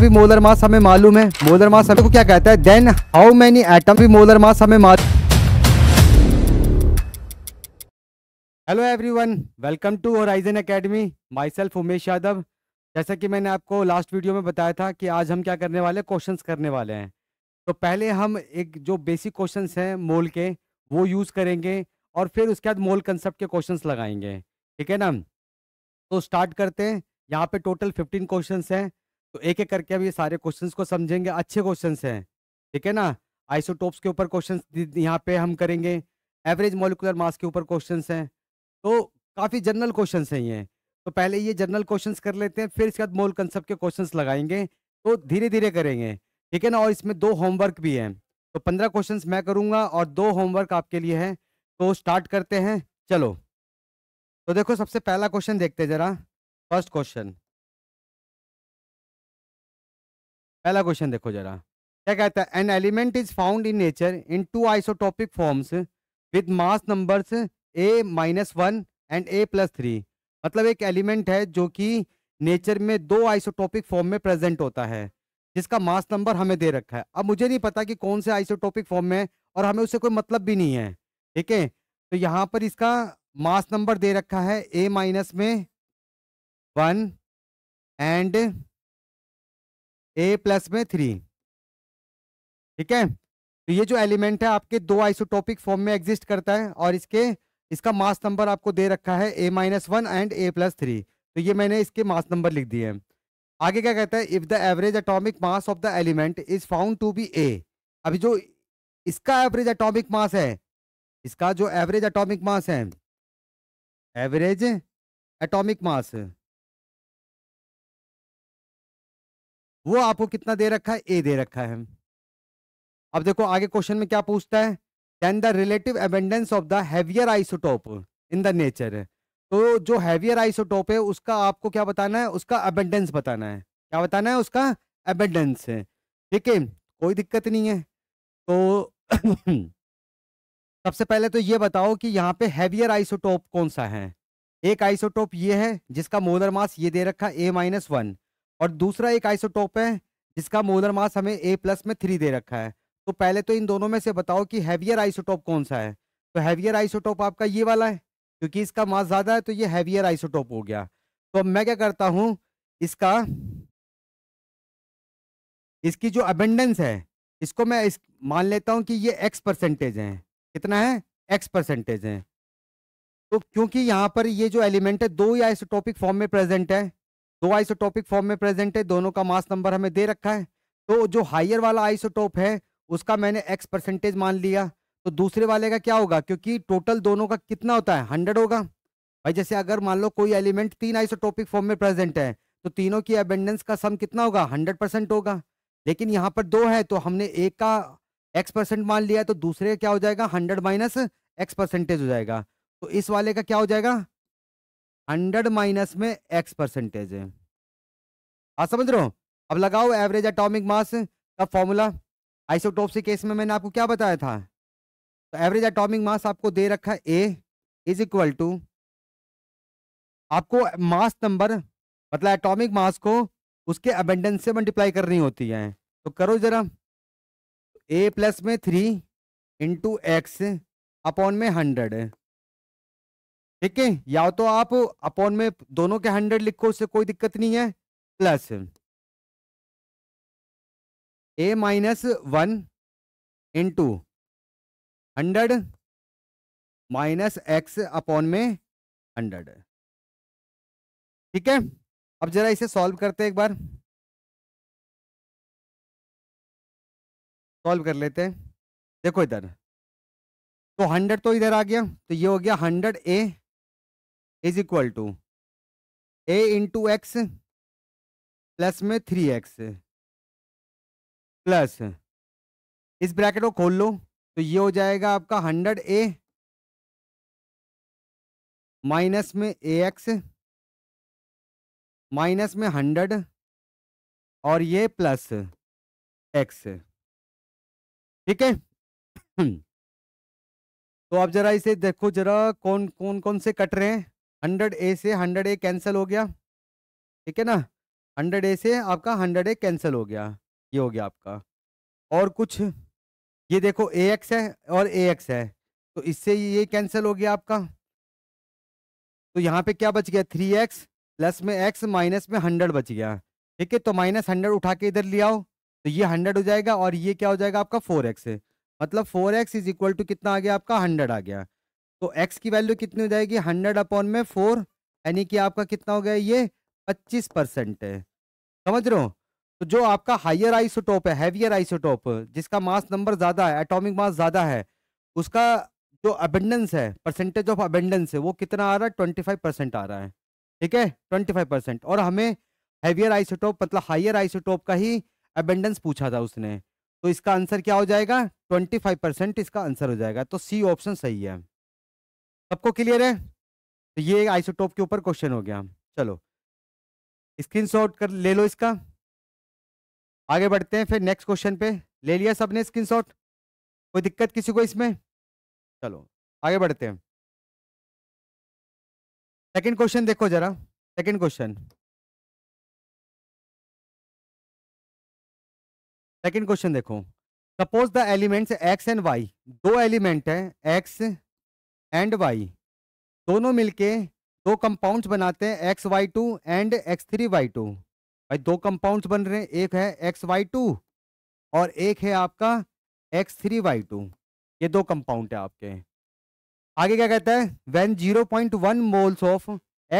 भी molar mass हमें मालूम है मोलर मास हमें को क्या कहता है देन हाउ मेनी एटम भी मोलर मास हमें मालूम hello everyone welcome to horizon academy myself Umesh Yadav जैसा कि मैंने आपको लास्ट वीडियो में बताया था कि आज हम क्या करने वाले क्वेश्चंस करने वाले हैं तो पहले हम एक जो बेसिक क्वेश्चंस हैं मोल के वो यूज़ करेंगे और फिर उसके बाद मोल कंसेप्ट के क्वेश्चंस लगाएंगे ठीक है ना तो स्टार्ट करते हैं यहाँ पे टोटल फिफ्टीन क्वेश्चन हैं तो एक एक करके अब ये सारे क्वेश्चंस को समझेंगे अच्छे क्वेश्चंस हैं ठीक है ना आइसोटोप्स के ऊपर क्वेश्चंस यहाँ पे हम करेंगे एवरेज मोलिकुलर मास के ऊपर क्वेश्चंस हैं तो काफ़ी जनरल क्वेश्चन हैं ये तो पहले ये जनरल क्वेश्चंस कर लेते हैं फिर इसके बाद मोल कंसेप्ट के क्वेश्चंस लगाएंगे तो धीरे धीरे करेंगे ठीक है ना और इसमें दो होमवर्क भी हैं तो पंद्रह क्वेश्चंस मैं करूँगा और दो होमवर्क आपके लिए हैं तो स्टार्ट करते हैं चलो तो देखो सबसे पहला क्वेश्चन देखते हैं ज़रा फर्स्ट क्वेश्चन पहला क्वेश्चन देखो जरा क्या कहता है an element is found in nature in two isotopic forms with mass numbers a minus one and a plus three मतलब एक एलिमेंट है जो कि नेचर में दो आइसोटॉपिक फॉर्म में प्रेजेंट होता है जिसका मास नंबर हमें दे रखा है अब मुझे नहीं पता कि कौन से आइसोटॉपिक फॉर्म में है और हमें उससे कोई मतलब भी नहीं है ठीक है तो यहाँ पर इसका मास नंबर दे रखा है ए माइनस में वन एंड ए प्लस में थ्री ठीक है तो ये जो एलिमेंट है आपके दो आइसोटोपिक फॉर्म में एग्जिस्ट करता है और इसके इसका मास नंबर आपको दे रखा है a minus one and a plus three तो ये मैंने इसके मास नंबर लिख दिए हैं आगे क्या कहता है if the average atomic mass of the element is found to be a अभी जो इसका एवरेज अटोमिक मास है इसका जो एवरेज अटोमिक मास है एवरेज एटॉमिक मास वो आपको कितना दे रखा है ए दे रखा है अब देखो आगे क्वेश्चन में क्या पूछता है then the relative abundance of the heavier isotope in the nature तो जो हैवियर आइसोटोप है उसका आपको क्या बताना है उसका अबेंडेंस बताना है क्या बताना है उसका अबेंडेंस है ठीक है कोई दिक्कत नहीं है तो सबसे पहले तो ये बताओ कि यहाँ पे हैवियर आइसोटोप कौन सा है एक आइसोटोप ये है जिसका मोलर मास ये दे रखा है ए माइनस वन और दूसरा एक आइसोटोप है जिसका मोलर मास हमें ए प्लस में थ्री दे रखा है तो पहले तो इन दोनों में से बताओ कि हैवियर आइसोटोप कौन सा है तो हैवियर आइसोटोप आपका ये वाला है क्योंकि इसका मास ज़्यादा है तो ये हैवियर आइसोटोप हो गया तो अब मैं क्या करता हूं इसका इसकी जो अबेंडेंस है इसको मैं इस मान लेता हूँ कि ये एक्स परसेंटेज है कितना है एक्स परसेंटेज है तो क्योंकि यहां पर ये जो एलिमेंट है दो ही आइसोटोपिक फॉर्म में प्रेजेंट है दो आइसोटोपिक फॉर्म में प्रेजेंट है दोनों का मास नंबर हमें दे रखा है तो जो हाइयर वाला आइसोटोप है उसका मैंने एक्स परसेंटेज मान लिया तो दूसरे वाले का क्या होगा क्योंकि टोटल दोनों का कितना होता है हंड्रेड होगा भाई जैसे अगर मान लो कोई एलिमेंट तीन आइसोटोपिक फॉर्म में प्रेजेंट है तो तीनों की अबेंडेंस का सम कितना होगा हंड्रेड परसेंट होगा लेकिन यहाँ पर दो है तो हमने एक का एक्स परसेंट मान लिया तो दूसरे का क्या हो जाएगा हंड्रेड माइनस एक्स परसेंटेज हो जाएगा तो इस वाले का क्या हो जाएगा हंड्रेड माइनस में एक्स परसेंटेज है आप समझ रहे हो अब लगाओ एवरेज एटॉमिक मास का फॉर्मूला आइसोटोप केस में मैंने आपको क्या बताया था तो एवरेज एटॉमिक मास आपको दे रखा है ए इज इक्वल टू आपको मास नंबर मतलब एटॉमिक मास को उसके अबेंडेंस से मल्टीप्लाई करनी होती है तो करो जरा ए प्लस में थ्री इंटू एक्स अपॉन में हंड्रेड ठीक है या तो आप अपॉन में दोनों के हंड्रेड लिखो उससे कोई दिक्कत नहीं है plus a minus one into hundred minus x upon में हंड्रेड ठीक है अब जरा इसे सॉल्व करते हैं एक बार सॉल्व कर लेते हैं देखो इधर तो हंड्रेड तो इधर आ गया तो ये हो गया hundred a is equal to a into x plus में थ्री एक्स प्लस इस ब्रैकेट को खोल लो तो ये हो जाएगा आपका हंड्रेड ए माइनस में ए एक्स माइनस में हंड्रेड और ये प्लस एक्स ठीक है तो आप जरा इसे देखो जरा कौन कौन कौन से कट रहे हैं हंड्रेड ए से हंड्रेड ए कैंसिल हो गया ठीक है ना हंड्रेड ए से आपका हंड्रेड ए कैंसिल हो गया ये हो गया आपका और कुछ ये देखो ए एक्स है और ए एक्स है तो इससे ये कैंसिल हो गया आपका तो यहाँ पे क्या बच गया थ्री एक्स प्लस में एक्स माइनस में हंड्रेड बच गया ठीक है तो माइनस हंड्रेड उठा के इधर ले आओ तो ये हंड्रेड हो जाएगा और ये क्या हो जाएगा आपका फोर एक्स मतलब four x is equal to कितना आ गया आपका हंड्रेड आ गया तो एक्स की वैल्यू कितनी हो जाएगी हंड्रेड अपॉन में फोर यानी कि आपका कितना हो गया ये पच्चीस परसेंट है समझ रहे हो तो जो आपका हाइयर आइसोटोप है हैवियर आइसोटोप जिसका मास नंबर ज़्यादा है एटॉमिक मास ज़्यादा है उसका जो अबेंडेंस है परसेंटेज ऑफ अबेंडेंस है वो कितना आ रहा है ट्वेंटी फाइव परसेंट आ रहा है ठीक है ट्वेंटी फाइव परसेंट और हमें हैवियर आइसोटोप मतलब हाइयर आइसोटोप का ही अबेंडेंस पूछा था उसने तो इसका आंसर क्या हो जाएगा ट्वेंटी फाइव परसेंट इसका आंसर हो जाएगा तो सी ऑप्शन सही है सबको क्लियर है तो ये आइसोटोप के ऊपर क्वेश्चन हो गया चलो शॉट कर ले लो इसका आगे बढ़ते हैं फिर नेक्स्ट क्वेश्चन पे ले लिया सबने शॉट कोई दिक्कत किसी को इसमें चलो आगे बढ़ते हैं सेकंड क्वेश्चन देखो जरा सेकंड क्वेश्चन सेकंड क्वेश्चन देखो suppose the elements x and y दो एलिमेंट हैं एक्स एंड वाई दोनों मिलके दो कंपाउंड्स बनाते हैं x y two and x three y two भाई दो कंपाउंड्स बन रहे हैं एक है एक्स वाई टू और एक है आपका एक्स थ्री वाई टू ये दो कंपाउंड है आपके आगे क्या कहता है when zero point one moles of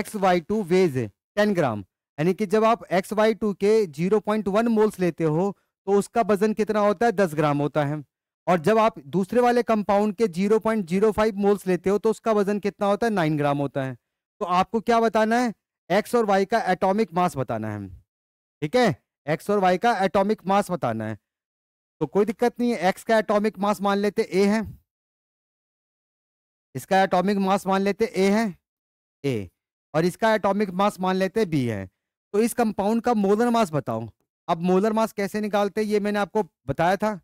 x y two weighs ten gram यानी कि जब आप एक्स वाई टू के जीरो पॉइंट वन मोल्स लेते हो तो उसका वजन कितना होता है दस ग्राम होता है और जब आप दूसरे वाले कंपाउंड के 0.05 मोल्स लेते हो तो उसका वजन कितना होता है नाइन ग्राम होता है तो आपको क्या बताना है एक्स और वाई का एटॉमिक मास बताना है ठीक है एक्स और वाई का एटॉमिक मास बताना है तो कोई दिक्कत नहीं है एक्स का एटॉमिक मास मान लेते ए है इसका एटॉमिक मास मान लेते ए है ए और इसका एटॉमिक मास मान लेते बी है तो इस कंपाउंड का मोलर मास बताओ अब मोलर मास कैसे निकालते ये मैंने आपको बताया था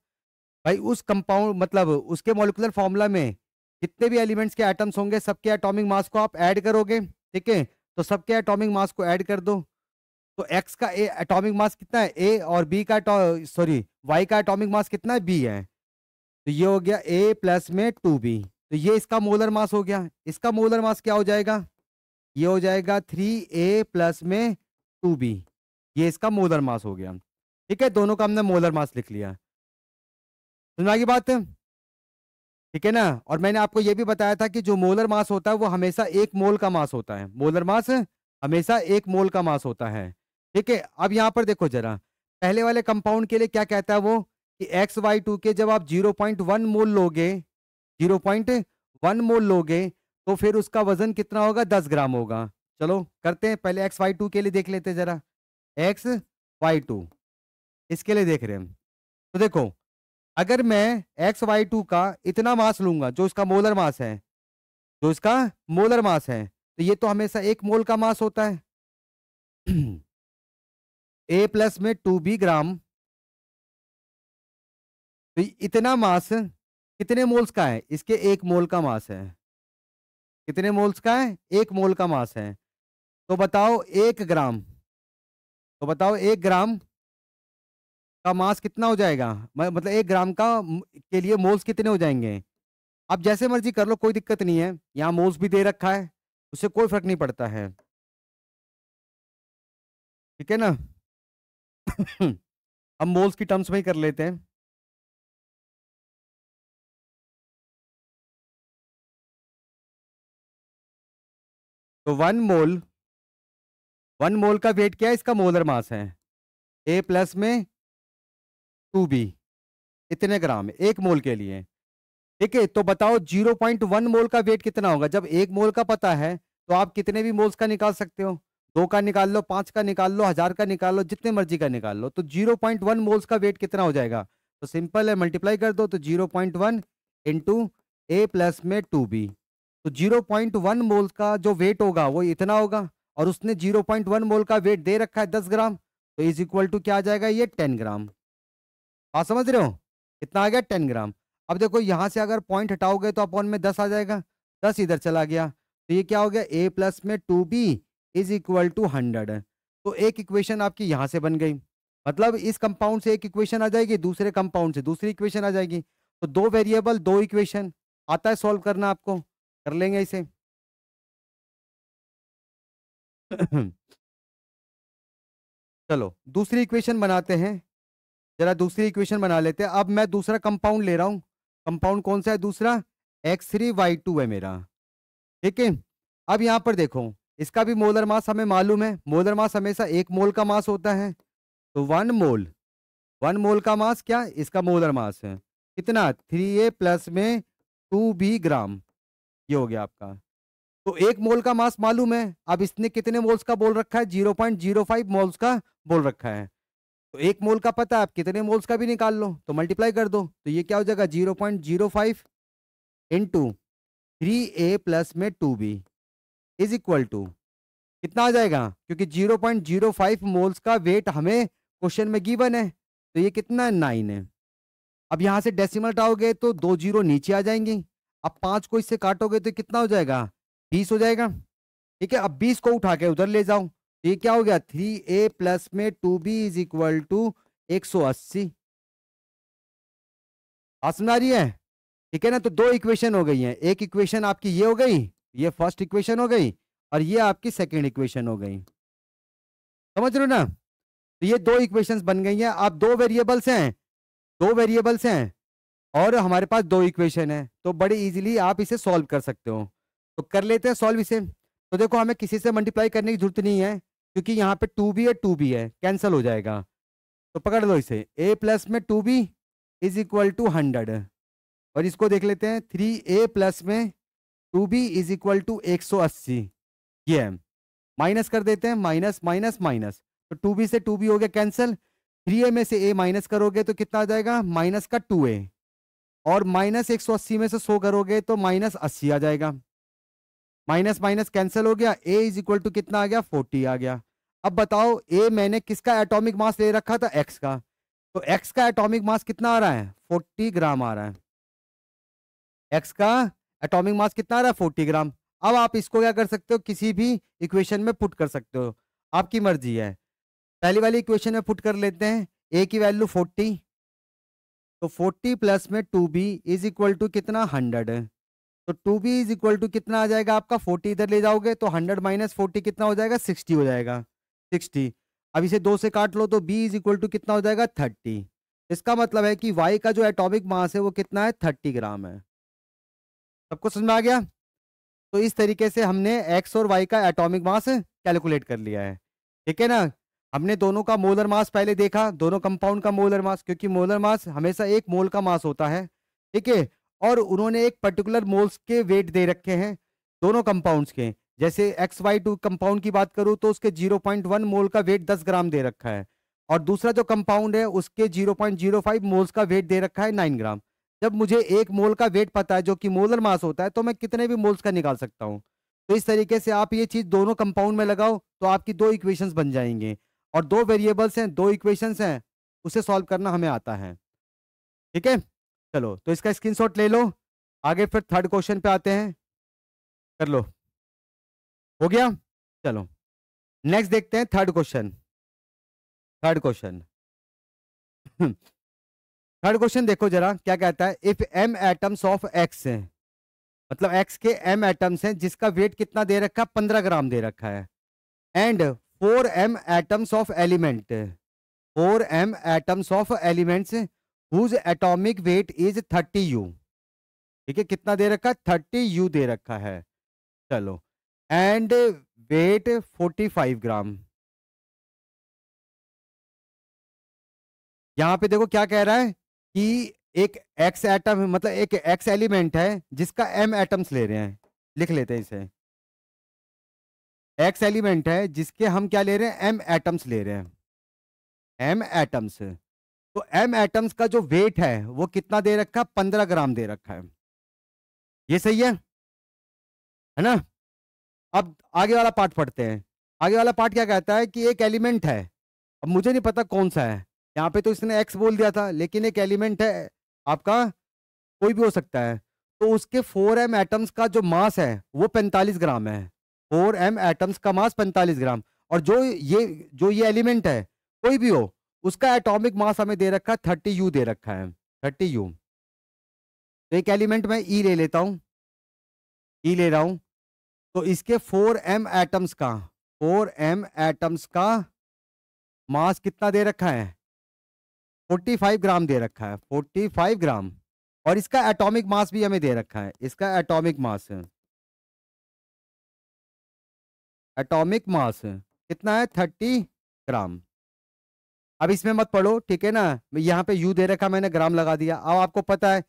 भाई उस कंपाउंड मतलब उसके मोलिकुलर फॉर्मूला में जितने भी एलिमेंट्स के एटम्स होंगे सबके एटॉमिक मास को आप ऐड करोगे ठीक है तो सबके एटॉमिक मास को ऐड कर दो तो एक्स का ए एटॉमिक मास कितना है ए और बी का सॉरी वाई का एटॉमिक मास कितना है बी है तो ये हो गया ए प्लस में टू बी तो ये इसका मोलर मास हो गया इसका मोलर मास क्या हो जाएगा ये हो जाएगा थ्री ए प्लस में टू बी ये इसका मोलर मास हो गया ठीक है दोनों का हमने मोलर मास लिख लिया समझ की बात ठीक है ना और मैंने आपको यह भी बताया था कि जो मोलर मास होता है वो हमेशा एक मोल का मास होता है मोलर मास हमेशा एक मोल का मास होता है ठीक है अब यहाँ पर देखो जरा पहले वाले कंपाउंड के लिए क्या कहता है वो कि एक्स वाई टू के जब आप जीरो पॉइंट वन मोल लोगे जीरो पॉइंट वन मोल लोगे तो फिर उसका वजन कितना होगा दस ग्राम होगा चलो करते हैं पहले एक्स वाई टू के लिए देख लेते हैं जरा एक्स वाई टू इसके लिए देख रहे हैं तो देखो अगर मैं एक्स वाई टू का इतना मास लूंगा जो इसका मोलर मास है जो इसका मोलर मास है तो ये तो हमेशा एक मोल का मास होता है ए प्लस में टू बी ग्राम तो इतना मास कितने मोल्स का है इसके एक मोल का मास है कितने मोल्स का है एक मोल का मास है तो बताओ एक ग्राम तो बताओ एक ग्राम का मास कितना हो जाएगा मतलब एक ग्राम का के लिए मोल्स कितने हो जाएंगे आप जैसे मर्जी कर लो कोई दिक्कत नहीं है यहाँ मोल्स भी दे रखा है उससे कोई फर्क नहीं पड़ता है ठीक है ना हम मोल्स की टर्म्स में ही कर लेते हैं तो वन मोल वन मोल का वेट क्या है इसका मोलर मास है ए प्लस में टू बी इतने ग्राम एक मोल के लिए ठीक है तो बताओ जीरो पॉइंट वन मोल का वेट कितना होगा जब एक मोल का पता है तो आप कितने भी मोल्स का निकाल सकते हो दो का निकाल लो पांच का निकाल लो हजार का निकाल लो जितने मर्जी का निकाल लो तो जीरो पॉइंट वन मोल्स का वेट कितना हो जाएगा तो सिंपल है मल्टीप्लाई कर दो तो zero point one into a plus में टू बी तो जीरो पॉइंट वन मोल का जो वेट होगा वो इतना होगा और उसने जीरो पॉइंट वन मोल का वेट दे रखा है दस ग्राम तो इज इक्वल टू क्या आ जाएगा ये टेन ग्राम हाँ समझ रहे हो इतना आ गया टेन ग्राम अब देखो यहाँ से अगर पॉइंट हटाओगे तो अपॉन में दस आ जाएगा दस इधर चला गया तो ये क्या हो गया ए प्लस में two b is equal to hundred तो एक इक्वेशन आपकी यहाँ से बन गई मतलब इस कंपाउंड से एक इक्वेशन आ जाएगी दूसरे कंपाउंड से दूसरी इक्वेशन आ जाएगी तो दो वेरिएबल दो इक्वेशन आता है सॉल्व करना आपको कर लेंगे इसे चलो दूसरी इक्वेशन बनाते हैं जरा दूसरी इक्वेशन बना लेते हैं अब मैं दूसरा कंपाउंड ले रहा हूँ कंपाउंड कौन सा है दूसरा एक्स थ्री वाई टू है मेरा ठीक है अब यहाँ पर देखो इसका भी मोलर मास हमें मालूम है मोलर मास हमेशा एक मोल का मास होता है तो वन मोल वन मोल का मास क्या इसका मोलर मास है कितना थ्री ए प्लस में टू बी ग्राम ये हो गया आपका तो एक मोल का मास मालूम है अब इसने कितने मोल्स का बोल रखा है zero point zero five moles का बोल रखा है तो एक मोल का पता है आप कितने मोल्स का भी निकाल लो तो मल्टीप्लाई कर दो तो ये क्या हो जाएगा zero point zero five into three a plus में two b is equal to कितना आ जाएगा क्योंकि zero point zero five moles का वेट हमें क्वेश्चन में गिवन है तो ये कितना है नाइन है अब यहाँ से डेसिमल टाओगे तो दो जीरो नीचे आ जाएंगे अब पाँच को इससे काटोगे तो कितना हो जाएगा बीस हो जाएगा ठीक है अब बीस को उठा के उधर ले जाओ ये क्या हो गया थ्री ए प्लस में two b is equal to एक सौ अस्सी समझ रही है ठीक है ना तो दो इक्वेशन हो गई हैं एक इक्वेशन आपकी ये हो गई ये फर्स्ट इक्वेशन हो गई और ये आपकी सेकेंड इक्वेशन हो गई समझ रहे हो ना तो ये दो इक्वेशंस बन गई हैं आप दो वेरिएबल्स हैं दो वेरिएबल्स हैं और हमारे पास दो इक्वेशन है तो बड़े इजीली आप इसे सॉल्व कर सकते हो तो कर लेते हैं सॉल्व इसे तो देखो हमें किसी से मल्टीप्लाई करने की जरूरत नहीं है क्योंकि यहाँ पे टू बी है टू बी है कैंसिल हो जाएगा तो पकड़ लो इसे ए प्लस में two b is equal to hundred और इसको देख लेते हैं थ्री ए प्लस में two b is equal to एक सौ अस्सी ये माइनस कर देते हैं माइनस माइनस माइनस तो टू बी से टू बी हो गया कैंसिल थ्री ए में से ए माइनस करोगे तो कितना आ जाएगा माइनस का टू ए और माइनस एक सौ अस्सी में से सो करोगे तो माइनस अस्सी आ जाएगा माइनस माइनस कैंसिल हो गया ए इज इक्वल टू कितना आ गया फोर्टी आ गया अब बताओ ए मैंने किसका एटॉमिक मास ले रखा था एक्स का तो एक्स का एटॉमिक मास कितना आ रहा है फोर्टी ग्राम आ रहा है एक्स का एटॉमिक मास कितना आ रहा है फोर्टी ग्राम अब आप इसको क्या कर सकते हो किसी भी इक्वेशन में पुट कर सकते हो आपकी मर्जी है पहली वाली इक्वेशन में पुट कर लेते हैं ए की वैल्यू फोर्टी तो फोर्टी प्लस में two b is equal to कितना हंड्रेड है तो two b is equal to कितना आ जाएगा आपका फोर्टी इधर ले जाओगे तो हंड्रेड माइनस फोर्टी कितना हो जाएगा सिक्सटी हो जाएगा सिक्सटी अब इसे दो से काट लो तो बी इज इक्वल टू कितना हो जाएगा थर्टी इसका मतलब है कि वाई का जो एटॉमिक मास है वो कितना है थर्टी ग्राम है सबको समझ में आ गया तो इस तरीके से हमने एक्स और वाई का एटॉमिक मास कैलकुलेट कर लिया है ठीक है ना हमने दोनों का मोलर मास पहले देखा दोनों कंपाउंड का मोलर मास क्योंकि मोलर मास हमेशा एक मोल का मास होता है ठीक है और उन्होंने एक पर्टिकुलर मोल्स के वेट दे रखे हैं दोनों कंपाउंड्स के जैसे एक्स वाई टू कंपाउंड की बात करूं तो उसके 0.1 मोल का वेट 10 ग्राम दे रखा है और दूसरा जो कंपाउंड है उसके 0.05 मोल्स का वेट दे रखा है 9 ग्राम जब मुझे एक मोल का वेट पता है जो कि मोलर मास होता है तो मैं कितने भी मोल्स का निकाल सकता हूँ तो इस तरीके से आप ये चीज़ दोनों कंपाउंड में लगाओ तो आपकी दो इक्वेशन बन जाएंगे और दो वेरिएबल्स हैं दो इक्वेशन हैं उसे सॉल्व करना हमें आता है ठीक है चलो तो इसका स्क्रीनशॉट ले लो आगे फिर थर्ड क्वेश्चन पे आते हैं कर लो हो गया चलो नेक्स्ट देखते हैं third question third question third question देखो जरा क्या कहता है if m atoms of x हैं मतलब एक्स के एम एटम्स हैं जिसका वेट कितना दे रखा है पंद्रह ग्राम दे रखा है and four m atoms of element four m atoms of elements whose atomic weight is thirty u ठीक है कितना दे रखा है थर्टी यू दे रखा है चलो and weight forty five gram यहां पे देखो क्या कह रहा है कि एक एक्स एटम मतलब एक एक्स एलिमेंट है जिसका एम एटम्स ले रहे हैं लिख लेते हैं इसे एक्स एलिमेंट है जिसके हम क्या ले रहे हैं एम एटम्स ले रहे हैं एम एटम्स तो एम एटम्स का जो वेट है वो कितना दे रखा है पंद्रह ग्राम दे रखा है ये सही है है ना अब आगे वाला पार्ट पढ़ते हैं आगे वाला पार्ट क्या कहता है कि एक एलिमेंट है अब मुझे नहीं पता कौन सा है यहाँ पे तो इसने एक्स बोल दिया था लेकिन एक एलिमेंट है आपका कोई भी हो सकता है तो उसके फोर एम एटम्स का जो मास है वो पैंतालीस ग्राम है फोर एम एटम्स का मास पैंतालीस ग्राम और जो ये जो ये एलिमेंट है कोई भी हो उसका एटॉमिक मास हमें दे रखा है थर्टी यू दे रखा है थर्टी यू तो एक एलिमेंट मैं ई e ले लेता हूँ ई e ले रहा हूँ तो इसके फोर एम एटम्स का फोर एम एटम्स का मास कितना दे रखा है फोर्टी फाइव ग्राम दे रखा है फोर्टी फाइव ग्राम और इसका एटॉमिक मास भी हमें दे रखा है इसका एटॉमिक मास एटॉमिक मास कितना है थर्टी ग्राम अब इसमें मत पढ़ो ठीक है ना यहाँ पे यू दे रखा मैंने ग्राम लगा दिया अब आपको पता है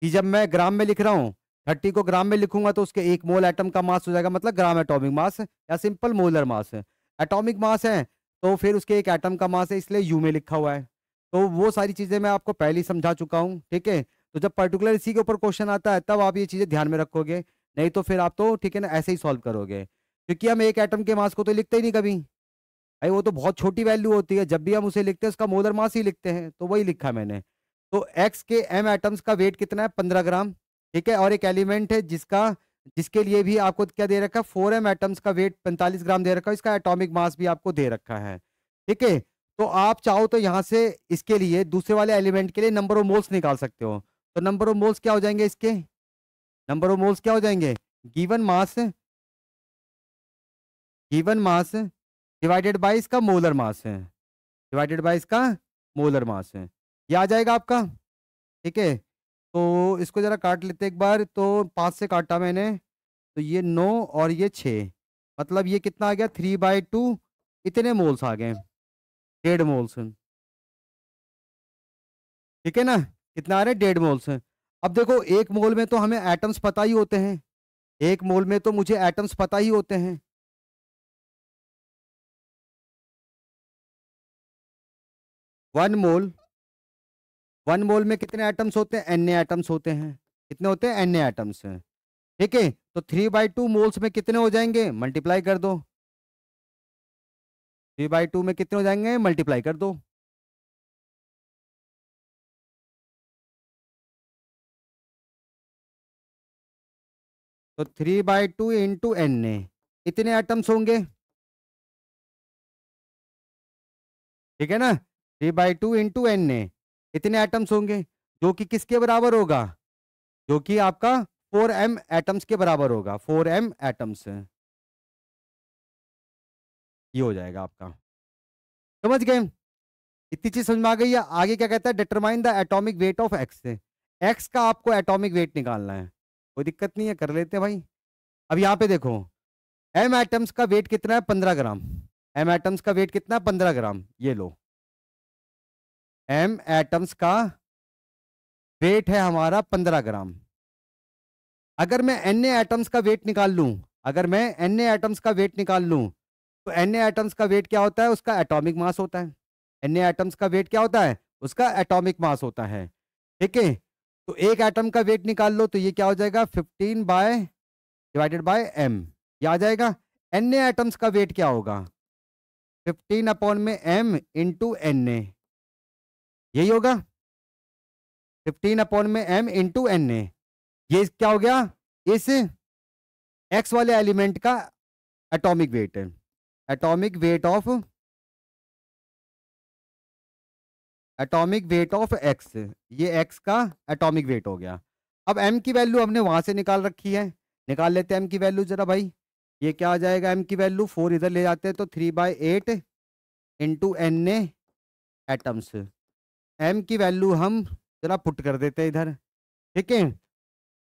कि जब मैं ग्राम में लिख रहा हूँ थर्टी को ग्राम में लिखूंगा तो उसके एक मोल एटम का मास हो जाएगा मतलब ग्राम एटॉमिक मास या simple molar mass atomic mass है तो फिर उसके एक एटम का मास है इसलिए यू में लिखा हुआ है तो वो सारी चीज़ें मैं आपको पहले ही समझा चुका हूँ ठीक है तो जब पर्टिकुलर इसी के ऊपर क्वेश्चन आता है तब आप ये चीज़ें ध्यान में रखोगे नहीं तो फिर आप तो ठीक है ना ऐसे ही सॉल्व करोगे क्योंकि हम एक एटम के मास को तो लिखते ही नहीं कभी भाई वो तो बहुत छोटी वैल्यू होती है जब भी हम उसे लिखते हैं उसका मोलर मास ही लिखते हैं तो वही लिखा मैंने तो एक्स के एम एटम्स का वेट कितना है पंद्रह ग्राम ठीक है और एक एलिमेंट है जिसका जिसके लिए भी आपको क्या दे रखा है फोर एम एटम्स का वेट पैंतालीस ग्राम दे रखा है इसका एटॉमिक मास भी आपको दे रखा है ठीक है तो आप चाहो तो यहाँ से इसके लिए दूसरे वाले एलिमेंट के लिए नंबर ऑफ मोल्स निकाल सकते हो तो नंबर ऑफ मोल्स क्या हो जाएंगे इसके नंबर ऑफ मोल्स क्या हो जाएंगे given mass given mass divided by इसका मोलर मास है डिवाइडेड बाई इसका मोलर मास है ये आ जाएगा आपका ठीक है तो इसको ज़रा काट लेते एक बार तो पाँच से काटा मैंने तो ये नौ और ये छः मतलब ये कितना आ गया थ्री बाई टू इतने मोल्स आ गए डेढ़ मोल्स ठीक है ना कितना आ रहे डेढ़ मोल्स अब देखो एक मोल में तो हमें एटम्स पता ही होते हैं एक मोल में तो मुझे एटम्स पता ही होते हैं वन मोल वन मोल में कितने एटम्स होते हैं एन एटम्स होते हैं कितने होते हैं एन एटम्स हैं ठीक है तो थ्री बाई टू मोल्स में कितने हो जाएंगे मल्टीप्लाई कर दो थ्री बाई टू में कितने हो जाएंगे मल्टीप्लाई कर दो तो three by two into N a इतने एटम्स होंगे ठीक है ना three by two into N a इतने एटम्स होंगे जो कि किसके बराबर होगा जो कि आपका फोर एम एटम्स के बराबर होगा फोर एम एटम्स ये हो जाएगा आपका समझ गए इतनी चीज समझ में आ गई है आगे क्या कहता है determine the atomic weight of x x का आपको एटॉमिक वेट निकालना है कोई दिक्कत नहीं है कर लेते हैं भाई अब यहाँ पे देखो एम एटम्स का वेट कितना है पंद्रह ग्राम एम एटम्स का वेट कितना है पंद्रह ग्राम ये लो एम एटम्स का वेट है हमारा पंद्रह ग्राम अगर मैं एन एटम्स का वेट निकाल लूं अगर मैं एन एटम्स का वेट निकाल लूं तो एन एटम्स का वेट क्या होता है उसका एटॉमिक मास होता है एन एटम्स का वेट क्या होता है उसका एटॉमिक मास होता है ठीक है तो एक एटम का वेट निकाल लो तो ये क्या हो जाएगा fifteen by divided by m ये आ जाएगा एन एटम्स का वेट क्या होगा फिफ्टीन अपॉन में एम इंटू एन ए यही होगा फिफ्टीन अपॉन में एम इंटू एन ए ये क्या हो गया इस एक्स वाले एलिमेंट का एटॉमिक वेट है atomic weight of atomic weight of x ये एक्स का एटॉमिक वेट हो गया अब एम की वैल्यू हमने वहां से निकाल रखी है निकाल लेते हैं एम की वैल्यू ज़रा भाई ये क्या आ जाएगा एम की वैल्यू फोर इधर ले जाते हैं तो three by eight into n atoms m की वैल्यू हम जरा पुट कर देते हैं इधर ठीक है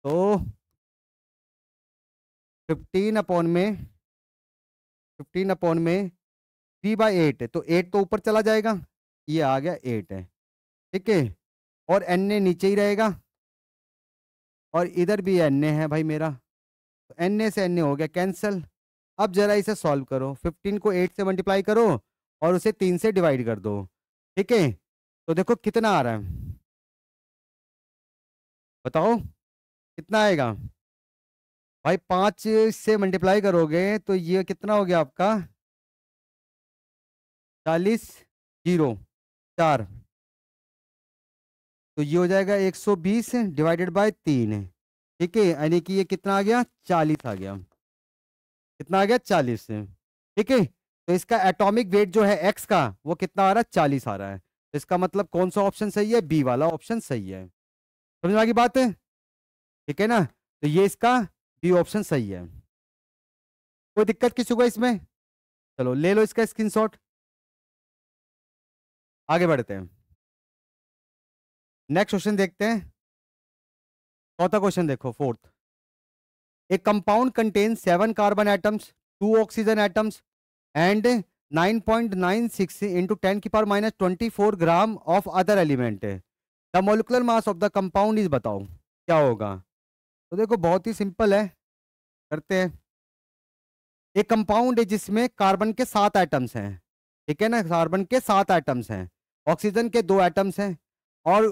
तो फिफ्टीन अपॉन में फिफ्टीन अपॉन में थ्री बाई एट तो एट तो ऊपर चला जाएगा ये आ गया एट है ठीक है और एन ए नीचे ही रहेगा और इधर भी एन ए है भाई मेरा तो एन ए से एन ए हो गया कैंसिल अब जरा इसे सॉल्व करो फिफ्टीन को एट से मल्टीप्लाई करो और उसे तीन से डिवाइड कर दो ठीक है तो देखो कितना आ रहा है बताओ कितना आएगा भाई पांच से मल्टीप्लाई करोगे तो ये कितना हो गया आपका चालीस जीरो चार तो ये हो जाएगा एक सौ बीस डिवाइडेड बाय तीन ठीक है यानी कि ये कितना आ गया चालीस आ गया कितना आ गया चालीस ठीक है तो इसका एटॉमिक वेट जो है एक्स का वो कितना आ रहा है चालीस आ रहा है तो इसका मतलब कौन सा ऑप्शन सही है बी वाला ऑप्शन सही है समझ में आगे बात है ठीक है ना तो ये इसका बी ऑप्शन सही है कोई दिक्कत किसी को इसमें चलो ले लो इसका स्क्रीनशॉट आगे बढ़ते हैं नेक्स्ट क्वेश्चन देखते हैं चौथा क्वेश्चन देखो fourth a compound contain seven carbon atoms two oxygen atoms and 9.96 into ten की power minus twenty four gram of other element है the molecular mass of the compound is बताओ क्या होगा तो देखो बहुत ही सिंपल है करते हैं एक कंपाउंड है जिसमें कार्बन के सात आइटम्स हैं ठीक है ना कार्बन के सात आइटम्स हैं ऑक्सीजन के दो आइटम्स हैं और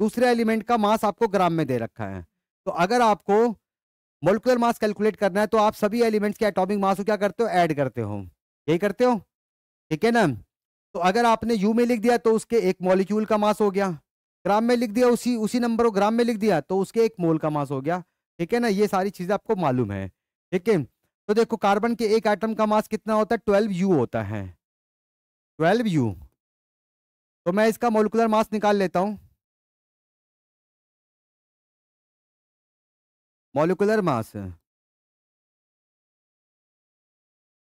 दूसरे एलिमेंट का मास आपको ग्राम में दे रखा है तो अगर आपको मोलिकुलर मास कैलकुलेट करना है तो आप सभी एलिमेंट्स के एटॉमिक मास को क्या करते हो ऐड करते हो यही करते हो ठीक है ना तो अगर आपने यू में लिख दिया तो उसके एक मॉलिक्यूल का मास हो गया ग्राम में लिख दिया उसी उसी नंबर को ग्राम में लिख दिया तो उसके एक मोल का मास हो गया ठीक है ना ये सारी चीज़ें आपको मालूम है ठीक है तो देखो कार्बन के एक आइटम का मास कितना होता है ट्वेल्व यू होता है ट्वेल्व यू तो मैं इसका मोलिकुलर मास निकाल लेता हूं मोलिकुलर मास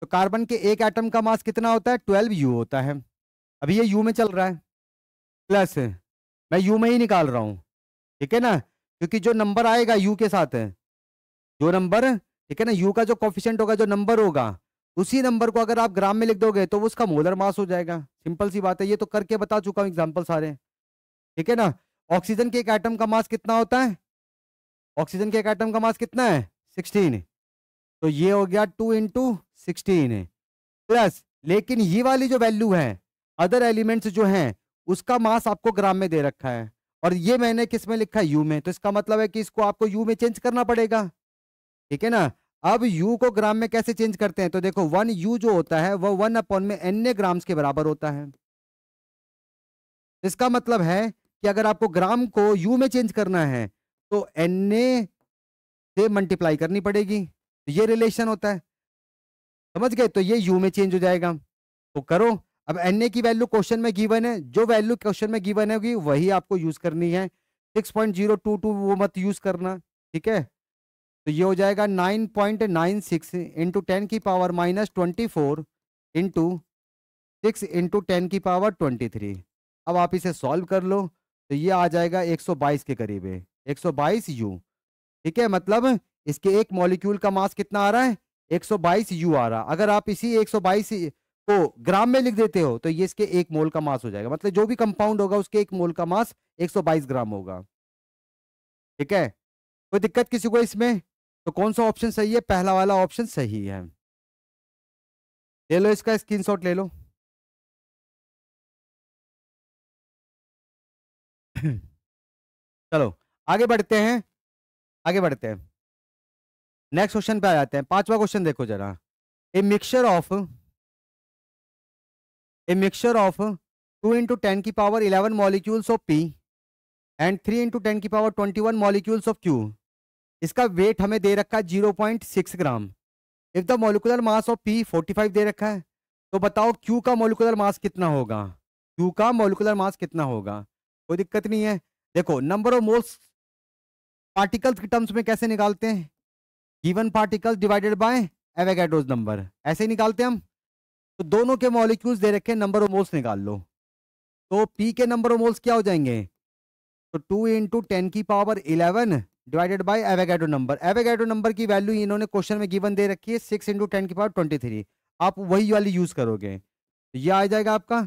तो कार्बन के एक एटम का मास कितना होता है ट्वेल्व यू होता है अभी ये यू में चल रहा है प्लस मैं यू में ही निकाल रहा हूँ ठीक है ना क्योंकि जो नंबर आएगा यू के साथ जो नंबर ठीक है ना यू का जो कॉफिशेंट होगा जो नंबर होगा उसी नंबर को अगर आप ग्राम में लिख दोगे तो उसका मोलर मास हो जाएगा सिंपल सी बात है ये तो करके बता चुका हूँ एग्जाम्पल सारे ठीक है ना ऑक्सीजन के एक आइटम का मास कितना होता है ऑक्सीजन के एक आइटम का मास कितना है सिक्सटीन तो ये हो गया टू इंटू सिक्सटीन प्लस लेकिन ये वाली जो वैल्यू है अदर एलिमेंट्स जो हैं उसका मास आपको ग्राम में दे रखा है और ये मैंने किस में लिखा है यू में तो इसका मतलब है कि इसको आपको यू में चेंज करना पड़ेगा ठीक है ना अब यू को ग्राम में कैसे चेंज करते हैं तो देखो वन यू जो होता है वह वन अपॉन में एन ए ग्राम्स के बराबर होता है इसका मतलब है कि अगर आपको ग्राम को यू में चेंज करना है तो एन से मल्टीप्लाई करनी पड़ेगी तो ये रिलेशन होता है समझ गए तो ये यू में चेंज हो जाएगा तो करो अब एन की वैल्यू क्वेश्चन में गिवन है जो वैल्यू क्वेश्चन में गिवन होगी वही आपको यूज करनी है six point zero two two वो मत यूज करना ठीक है तो ये हो जाएगा nine point nine six into ten की power minus twenty four into six into ten की पावर ट्वेंटी थ्री अब आप इसे सॉल्व कर लो तो ये आ जाएगा एक सौ बाईस के करीब है एक सौ बाईस यू ठीक है मतलब इसके एक मॉलिक्यूल का मास कितना आ रहा है 122 यू आ रहा अगर आप इसी 122 को ग्राम में लिख देते हो तो ये इसके एक मोल का मास हो जाएगा मतलब जो भी कंपाउंड होगा उसके एक मोल का मास 122 ग्राम होगा ठीक है कोई दिक्कत किसी को इसमें तो कौन सा ऑप्शन सही है पहला वाला ऑप्शन सही है ले लो इसका स्क्रीनशॉट ले लो चलो आगे बढ़ते हैं आगे बढ़ते हैं नेक्स्ट क्वेश्चन पे आ जाते हैं पांचवा क्वेश्चन देखो जरा a mixture of a mixture of two into ten की power eleven molecules of P and three into ten की power twenty one molecules of Q इसका वेट हमें दे रखा है zero point six gram if the molecular mass of P forty five दे रखा है तो बताओ क्यू का मोलिकुलर मास कितना होगा क्यू का मोलिकुलर मास कितना होगा कोई दिक्कत नहीं है देखो नंबर ऑफ मोल्स पार्टिकल्स के टर्म्स में कैसे निकालते हैं given particle divided by Avogadro's number ऐसे ही निकालते हम तो दोनों के मॉलिक्यूल्स दे रखे नंबर ऑफ मोल्स निकाल लो तो पी के नंबर ऑफ मोल्स क्या हो जाएंगे तो टू इंटू टेन की power eleven divided by Avogadro number Avogadro number की वैल्यू इन्होंने क्वेश्चन में गिवन दे रखी है सिक्स इंटू टेन की पावर ट्वेंटी थ्री आप वही वाली यूज करोगे तो ये आ जाएगा आपका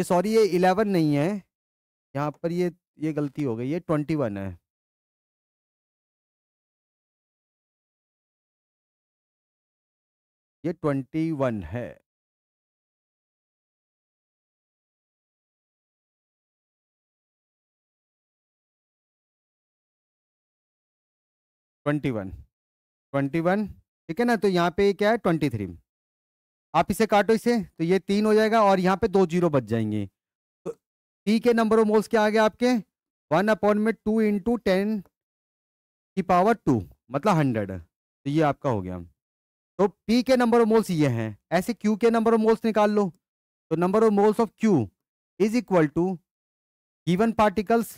ये सॉरी ये इलेवन नहीं है यहाँ पर ये ये गलती हो गई ये ट्वेंटी वन है ये ट्वेंटी वन है ट्वेंटी वन ट्वेंटी वन ठीक है ना तो यहाँ पे क्या है ट्वेंटी थ्री आप इसे काटो इसे तो ये तीन हो जाएगा और यहाँ पे दो जीरो बच जाएंगे तो टी के नंबर ऑफ मोल्स क्या आ गया आपके वन अपॉइंट में टू इंटू टेन की पावर टू मतलब हंड्रेड तो ये आपका हो गया तो पी के नंबर ऑफ मोल्स ये हैं ऐसे क्यू के नंबर ऑफ मोल्स निकाल लो तो number of moles of Q is equal to given particles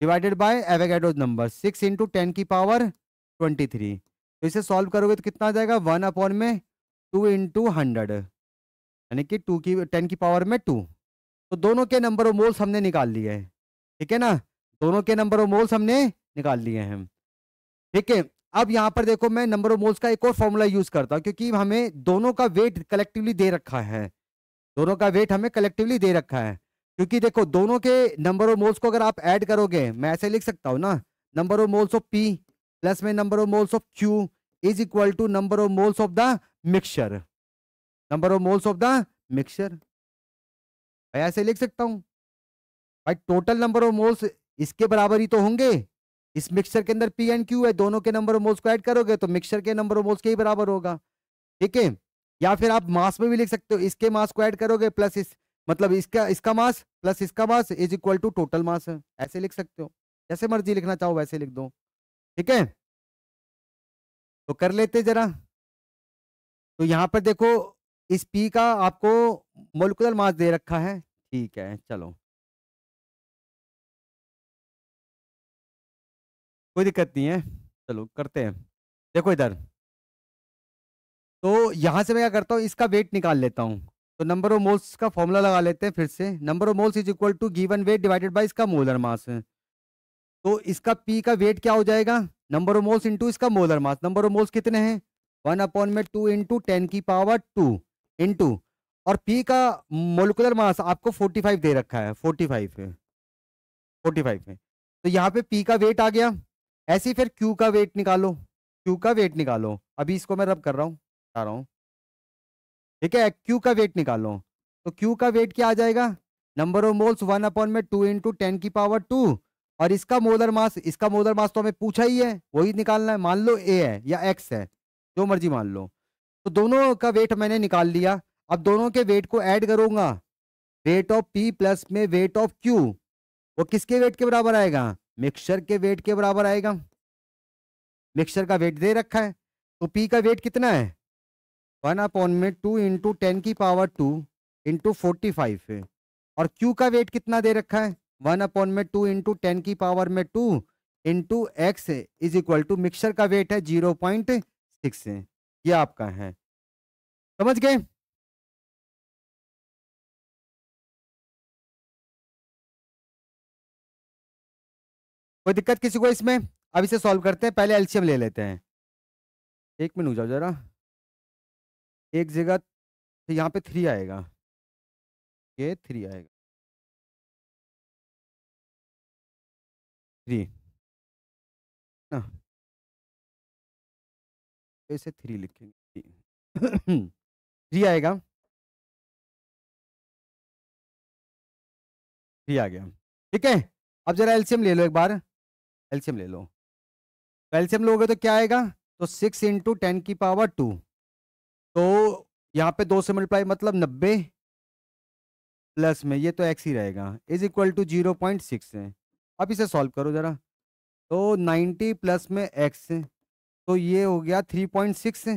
divided by Avogadro's number six into ten की पावर ट्वेंटी थ्री तो इसे सॉल्व करोगे तो कितना आ जाएगा वन अपॉन में टू इंटू हंड्रेड यानी कि टू की टेन की पावर में टू तो दोनों के नंबर ऑफ मोल्स हमने निकाल लिए हैं ठीक है ना दोनों के नंबर ऑफ मोल्स हमने निकाल लिए हैं ठीक है अब यहां पर देखो मैं नंबर ऑफ मोल्स का एक और फॉर्मूला यूज करता हूँ क्योंकि हमें दोनों का वेट कलेक्टिवली दे रखा है दोनों का वेट हमें कलेक्टिवली दे रखा है क्योंकि देखो दोनों के नंबर ऑफ मोल्स को अगर आप ऐड करोगे मैं ऐसे लिख सकता हूँ ना number of moles of P plus में number of moles of Q is equal to number of moles of the mixture number of moles of the mixture मैं ऐसे लिख सकता हूं भाई टोटल नंबर ऑफ मोल्स इसके बराबर ही तो होंगे इस मिक्सचर के अंदर पी एंड क्यू है दोनों के नंबर मोल्स को ऐड करोगे तो मिक्सचर के नंबर मोल्स के ही बराबर होगा ठीक है या फिर आप मास में भी लिख सकते हो इसके मास को ऐड करोगे प्लस इस मतलब इसका इसका मास प्लस इसका mass is equal to total mass है ऐसे लिख सकते हो जैसे मर्जी लिखना चाहो वैसे लिख दो ठीक है तो कर लेते जरा तो यहाँ पर देखो इस पी का आपको मोलिकुलर मास दे रखा है ठीक है चलो कोई दिक्कत नहीं है चलो करते हैं देखो इधर तो यहाँ से मैं क्या करता हूँ इसका वेट निकाल लेता हूँ तो नंबर ऑफ मोल्स का फॉर्मूला लगा लेते हैं फिर से number of moles is equal to given weight divided by इसका मोलर मास तो इसका पी का वेट क्या हो जाएगा नंबर ऑफ मोल्स इनटू इसका molar mass number of moles कितने हैं वन अपॉन में टू इंटू टेन की पावर टू इंटू और पी का मोलिकुलर मास आपको फोर्टी फाइव दे रखा है फोर्टी फाइव फोर्टी फाइव में तो यहाँ पे पी का वेट आ गया ऐसे ही फिर क्यू का वेट निकालो क्यू का वेट निकालो अभी इसको मैं रब कर रहा हूँ बता रहा हूँ ठीक है क्यू का वेट निकालो तो क्यू का वेट क्या आ जाएगा number of moles one upon में टू इंटू टेन की पावर टू और इसका मोलर मास इसका मोलर मास तो हमें पूछा ही है वही निकालना है मान लो ए है या एक्स है जो मर्जी मान लो तो दोनों का वेट मैंने निकाल लिया अब दोनों के वेट को ऐड करूंगा वेट ऑफ पी प्लस में वेट ऑफ क्यू वो किसके वेट के बराबर आएगा मिक्सचर के वेट के बराबर आएगा मिक्सचर का वेट दे रखा है तो पी का वेट कितना है वन अपॉन में टू इंटू टेन की power two into forty five है और क्यू का वेट कितना दे रखा है वन अपॉन में टू इंटू टेन की पावर में two into x is equal to mixture का वेट है जीरो पॉइंट सिक्स ये आपका है समझ गए कोई दिक्कत किसी को इसमें अब इसे सॉल्व करते हैं पहले एल्शियम ले लेते हैं एक मिनट हो जाओ जरा एक जगह तो यहाँ पे थ्री आएगा ये थ्री आएगा थ्री ना ऐसे तो थ्री लिखेंगे थ्री थ्री आएगा थ्री आ गया ठीक है अब जरा एल्शियम ले लो एक बार कैल्शियम ले लो कैल्शियम लोगे तो क्या आएगा तो सिक्स इंटू टेन की पावर टू तो यहाँ पे दो से मल्टीप्लाई मतलब नब्बे प्लस में ये तो एक्स ही रहेगा is equal to zero point six है अब इसे सॉल्व करो ज़रा तो नाइन्टी प्लस में एक्स तो ये हो गया थ्री पॉइंट सिक्स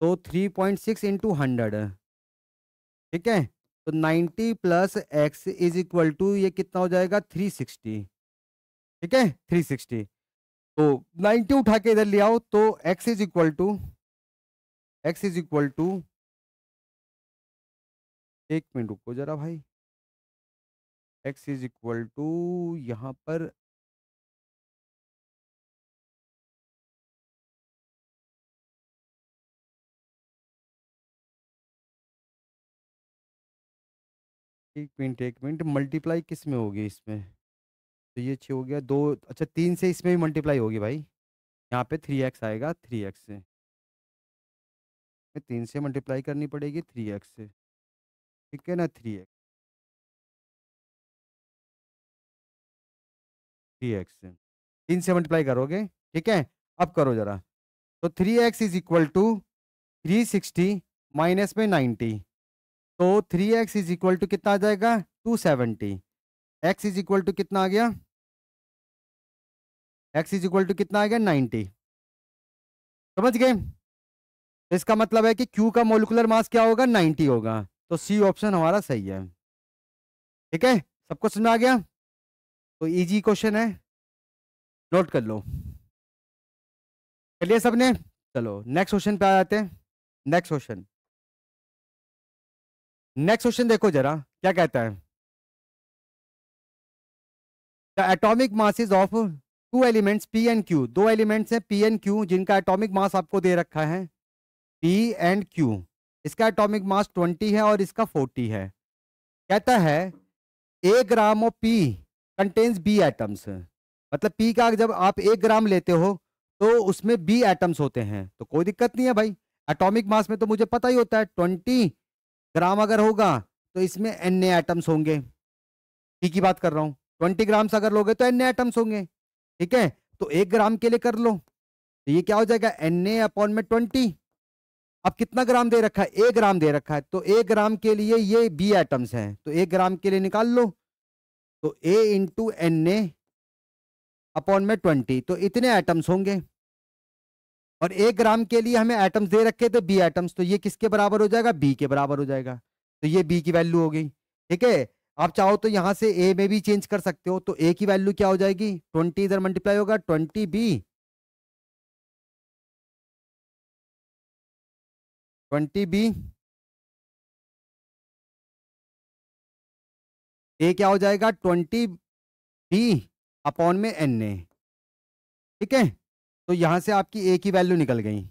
तो three point six into hundred ठीक है तो ninety plus x is equal to ये कितना हो जाएगा थ्री सिक्सटी ठीक है 360 तो 90 उठा के इधर ले आओ तो x is equal to x is equal to एक मिनट रुको जरा भाई x इज इक्वल टू यहां पर एक मिनट एक मिनट मल्टीप्लाई किस में होगी इसमें तो ये छः हो गया दो अच्छा तीन से इसमें भी मल्टीप्लाई होगी भाई यहाँ पे थ्री एक्स आएगा थ्री एक्स से तीन से मल्टीप्लाई करनी पड़ेगी थ्री एक्स से ठीक है ना थ्री एक्स थ्री एक्स से तीन से मल्टीप्लाई करोगे ठीक है अब करो जरा तो three x is equal to three sixty minus में नाइन्टी तो three x is equal to कितना आ जाएगा two seventy x is equal to कितना आ गया एक्स इज इक्वल टू कितना आ गया नाइन्टी समझ गए इसका मतलब है कि क्यू का मोलिकुलर मास क्या होगा नाइन्टी होगा तो सी ऑप्शन हमारा सही है ठीक है सबको समझ आ गया तो इजी क्वेश्चन है नोट कर लो चलिए सबने चलो नेक्स्ट क्वेश्चन पे आ जाते हैं नेक्स्ट क्वेश्चन नेक्स्ट क्वेश्चन देखो जरा क्या कहता है the atomic masses of two elements P and Q दो एलिमेंट्स हैं पी एंड क्यू जिनका एटॉमिक मास आपको दे रखा है पी एंड क्यू इसका एटॉमिक मास 20 है और इसका 40 है कहता है a gram of P contains B atoms मतलब पी का जब आप एक ग्राम लेते हो तो उसमें बी एटम्स होते हैं तो कोई दिक्कत नहीं है भाई एटॉमिक मास में तो मुझे पता ही होता है ट्वेंटी ग्राम अगर होगा तो इसमें एन एटम्स होंगे पी की बात कर रहा हूँ ट्वेंटी ग्राम्स अगर लोगे तो एन एटम्स होंगे ठीक है तो एक ग्राम के लिए कर लो तो ये क्या हो जाएगा एन ए अपॉन में ट्वेंटी अब कितना ग्राम दे रखा है एक ग्राम दे रखा है तो एक ग्राम के लिए ये बी एटम्स हैं तो एक ग्राम के लिए निकाल लो तो A into N A upon में ट्वेंटी तो इतने एटम्स होंगे और एक ग्राम के लिए हमें एटम्स दे रखे थे बी एटम्स तो ये किसके बराबर हो जाएगा बी के बराबर हो जाएगा तो ये बी की वैल्यू हो गई ठीक है आप चाहो तो यहाँ से ए में भी चेंज कर सकते हो तो ए की वैल्यू क्या हो जाएगी ट्वेंटी इधर मल्टीप्लाई होगा twenty B twenty B A क्या हो जाएगा ट्वेंटी बी अपॉन में एन ए ठीक है तो यहां से आपकी ए की वैल्यू निकल गई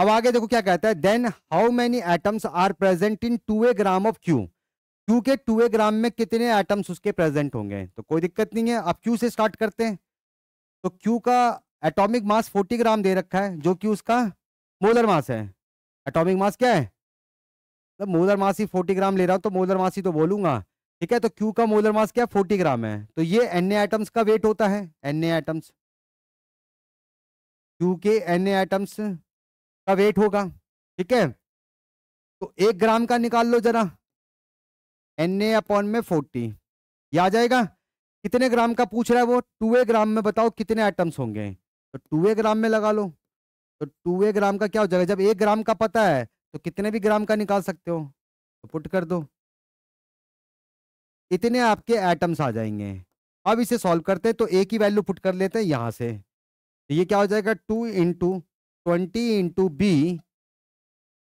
अब आगे देखो क्या कहता है then how many atoms are present in two A gram of Q के टू ए ग्राम में कितने एटम्स उसके प्रेजेंट होंगे तो कोई दिक्कत नहीं है आप क्यू से स्टार्ट करते हैं तो क्यू का एटॉमिक मास 40 ग्राम दे रखा है जो कि उसका मोलर मास है एटॉमिक मास क्या है मतलब तो मोलर मास ही 40 ग्राम ले रहा हूँ तो मोलर मास ही तो बोलूंगा ठीक है तो क्यू का मोलर मास क्या है 40 ग्राम है तो ये एन एटम्स का वेट होता है एन एटम्स क्यू के एन एटम्स का वेट होगा ठीक है तो एक ग्राम का निकाल लो जरा एन ए अपॉन में फोर्टी ये आ जाएगा कितने ग्राम का पूछ रहा है वो टू ए ग्राम में बताओ कितने आइटम्स होंगे तो टू ए ग्राम में लगा लो तो टू ए ग्राम का क्या हो जाएगा जब एक ग्राम का पता है तो कितने भी ग्राम का निकाल सकते हो तो पुट कर दो इतने आपके एटम्स आ जाएंगे अब इसे सॉल्व करते हैं तो ए की वैल्यू पुट कर लेते हैं यहाँ से तो ये क्या हो जाएगा two into twenty into B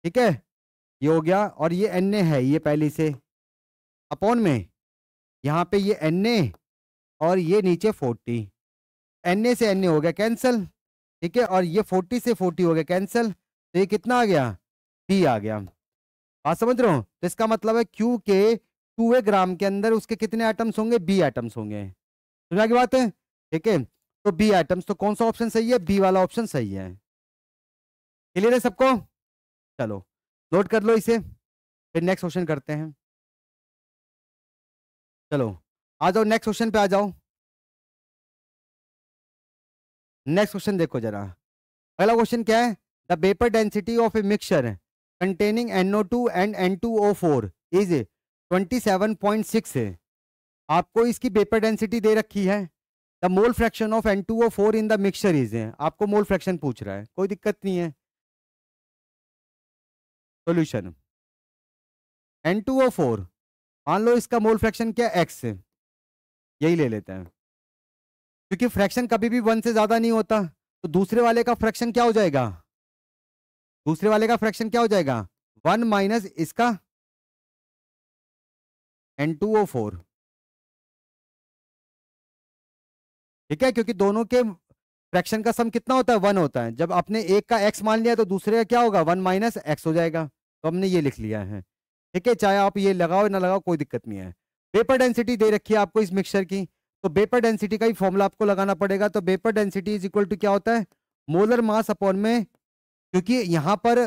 ठीक है ये हो गया और ये एन ए है ये पहले से अपॉन में यहाँ पे ये एन ए और ये नीचे फोर्टी एन ए से एन ए हो गया कैंसिल ठीक है और ये फोर्टी से फोर्टी हो गया कैंसिल तो ये कितना आ गया बी आ गया बात समझ रहे हो तो इसका मतलब है क्यू के टू ए ग्राम के अंदर उसके कितने आइटम्स होंगे बी आइटम्स होंगे समझा की बात है ठीक है तो बी आइटम्स तो कौन सा ऑप्शन सही है बी वाला ऑप्शन सही है क्लियर है सबको चलो नोट कर लो इसे फिर नेक्स्ट क्वेश्चन करते हैं चलो आ जाओ नेक्स्ट क्वेश्चन पे आ जाओ नेक्स्ट क्वेश्चन देखो जरा अगला क्वेश्चन क्या है the vapour density of a mixture containing two and four is twenty seven point है आपको इसकी पेपर डेंसिटी दे रखी है the mole fraction of N two O four in the mixture is आपको मोल फ्रैक्शन पूछ रहा है कोई दिक्कत नहीं है solution N two O four मान लो इसका मोल फ्रैक्शन क्या एक्स है यही ले लेते हैं क्योंकि फ्रैक्शन कभी भी वन से ज़्यादा नहीं होता तो दूसरे वाले का फ्रैक्शन क्या हो जाएगा दूसरे वाले का फ्रैक्शन क्या हो जाएगा वन माइनस इसका एन टू ओ फोर ठीक है क्योंकि दोनों के फ्रैक्शन का सम कितना होता है वन होता है जब आपने एक का एक्स मान लिया तो दूसरे का क्या होगा वन माइनस एक्स हो जाएगा तो हमने ये लिख लिया है ठीक है चाहे आप ये लगाओ ना लगाओ कोई दिक्कत नहीं है वेपर डेंसिटी दे रखी है आपको इस मिक्सचर की तो वेपर डेंसिटी का ही फॉर्मूला आपको लगाना पड़ेगा तो vapour density is equal to क्या होता है मोलर मास अपॉन में क्योंकि यहाँ पर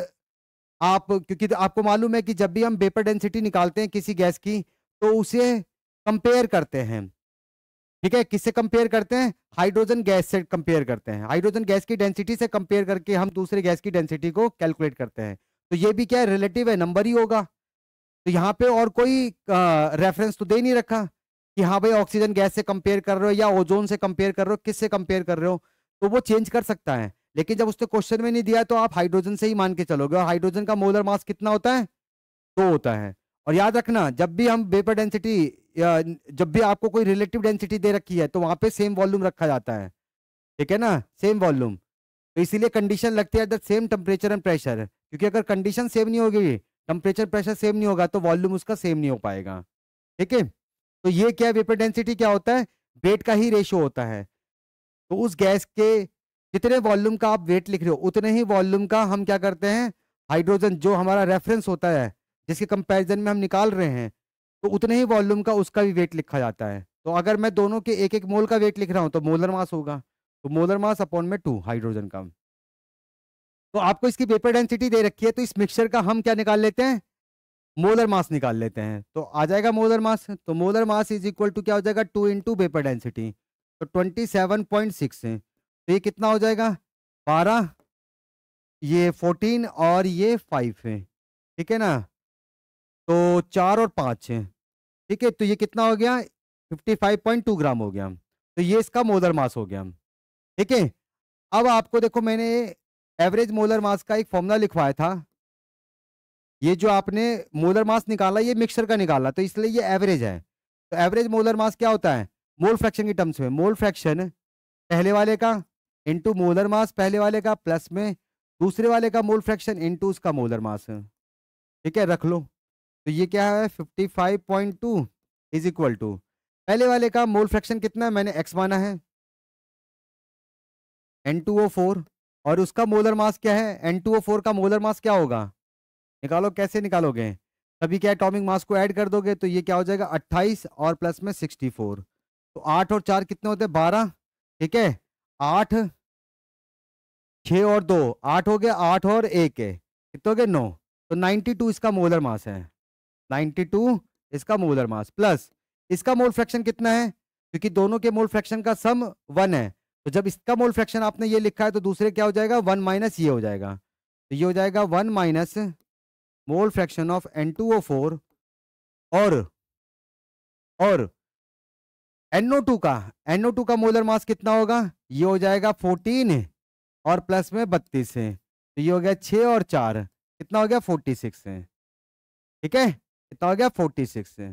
आप क्योंकि तो आपको मालूम है कि जब भी हम वेपर डेंसिटी निकालते हैं किसी गैस की तो उसे कंपेयर करते हैं ठीक है किससे कंपेयर करते हैं हाइड्रोजन गैस से कंपेयर करते हैं हाइड्रोजन गैस की डेंसिटी से कंपेयर करके हम दूसरे गैस की डेंसिटी को कैलकुलेट करते हैं तो ये भी क्या है रिलेटिव है नंबर ही होगा तो यहाँ पे और कोई रेफरेंस तो दे नहीं रखा कि हाँ भाई ऑक्सीजन गैस से कंपेयर कर रहे हो या ओजोन से कंपेयर कर रहे हो किससे कंपेयर कर रहे हो तो वो चेंज कर सकता है लेकिन जब उसने क्वेश्चन में नहीं दिया तो आप हाइड्रोजन से ही मान के चलोगे और हाइड्रोजन का मोलर मास कितना होता है दो तो होता है और याद रखना जब भी हम वेपर डेंसिटी जब भी आपको कोई रिलेटिव डेंसिटी दे रखी है तो वहां पे सेम वॉल्यूम रखा जाता है ठीक है ना सेम वॉल्यूम तो इसीलिए कंडीशन लगती है सेम टेम्परेचर एंड प्रेशर क्योंकि अगर कंडीशन सेम नहीं होगी टेम्परेचर प्रेशर सेम नहीं होगा तो वॉल्यूम उसका सेम नहीं हो पाएगा ठीक है तो ये क्या वेपर डेंसिटी क्या होता है वेट का ही रेशियो होता है तो उस गैस के जितने वॉल्यूम का आप वेट लिख रहे हो उतने ही वॉल्यूम का हम क्या करते हैं हाइड्रोजन जो हमारा रेफरेंस होता है जिसके कंपैरिजन में हम निकाल रहे हैं तो उतने ही वॉल्यूम का उसका भी वेट लिखा जाता है तो अगर मैं दोनों के एक एक मोल का वेट लिख रहा हूँ तो मोलर मास होगा तो मोलर मास अपॉन में टू हाइड्रोजन का तो आपको इसकी पेपर डेंसिटी दे रखी है तो इस मिक्सचर का हम क्या निकाल लेते हैं मोलर मास निकाल लेते हैं तो आ जाएगा मोलर मास तो molar mass is equal to क्या हो जाएगा टू इंटू पेपर डेंसिटी तो ट्वेंटी सेवन पॉइंट सिक्स तो ये कितना हो जाएगा बारह ये फोर्टीन और ये फाइव है ठीक है ना तो चार और पाँच है ठीक है तो ये कितना हो गया fifty five point two gram हो गया तो ये इसका मोलर मास हो गया ठीक है अब आपको देखो मैंने एवरेज मोलर मास का एक फॉर्मूला लिखवाया था ये जो आपने मोलर मास निकाला ये मिक्सर का निकाला तो इसलिए ये एवरेज है तो एवरेज मोलर मास क्या होता है मोल फ्रैक्शन के टर्म्स में मोल फ्रैक्शन पहले वाले का इंटू मोलर मास पहले वाले का प्लस में दूसरे वाले का मोल फ्रैक्शन इंटू उसका मोलर मास ठीक है रख लो तो ये क्या है fifty five point two is equal to पहले वाले का मोल फ्रैक्शन कितना है मैंने एक्स माना है एन टू ओ फोर और उसका मोलर मास क्या है फोर का मोलर मास क्या होगा निकालो कैसे निकालोगे तभी क्या एटॉमिक मास को ऐड कर दोगे तो ये क्या हो जाएगा 28 और प्लस में 64 तो 8 और 4 कितने होते हैं 12 ठीक है 8 6 और 2 8 हो गया 8 और 1 है कितने हो गए 9 तो 92 इसका मोलर मास है 92 इसका मोलर मास प्लस इसका मोल फ्रैक्शन कितना है क्योंकि दोनों के मोल फ्रैक्शन का सम वन है तो जब इसका मोल फ्रैक्शन आपने ये लिखा है तो दूसरे क्या हो जाएगा वन माइनस ये हो जाएगा तो ये हो जाएगा one minus mole fraction of N two O four और और टू का एनओ टू का मोलर मास कितना होगा ये हो जाएगा फोर्टीन और प्लस में बत्तीस है तो ये हो गया छ और चार कितना हो गया फोर्टी सिक्स है ठीक है कितना हो गया फोर्टी सिक्स है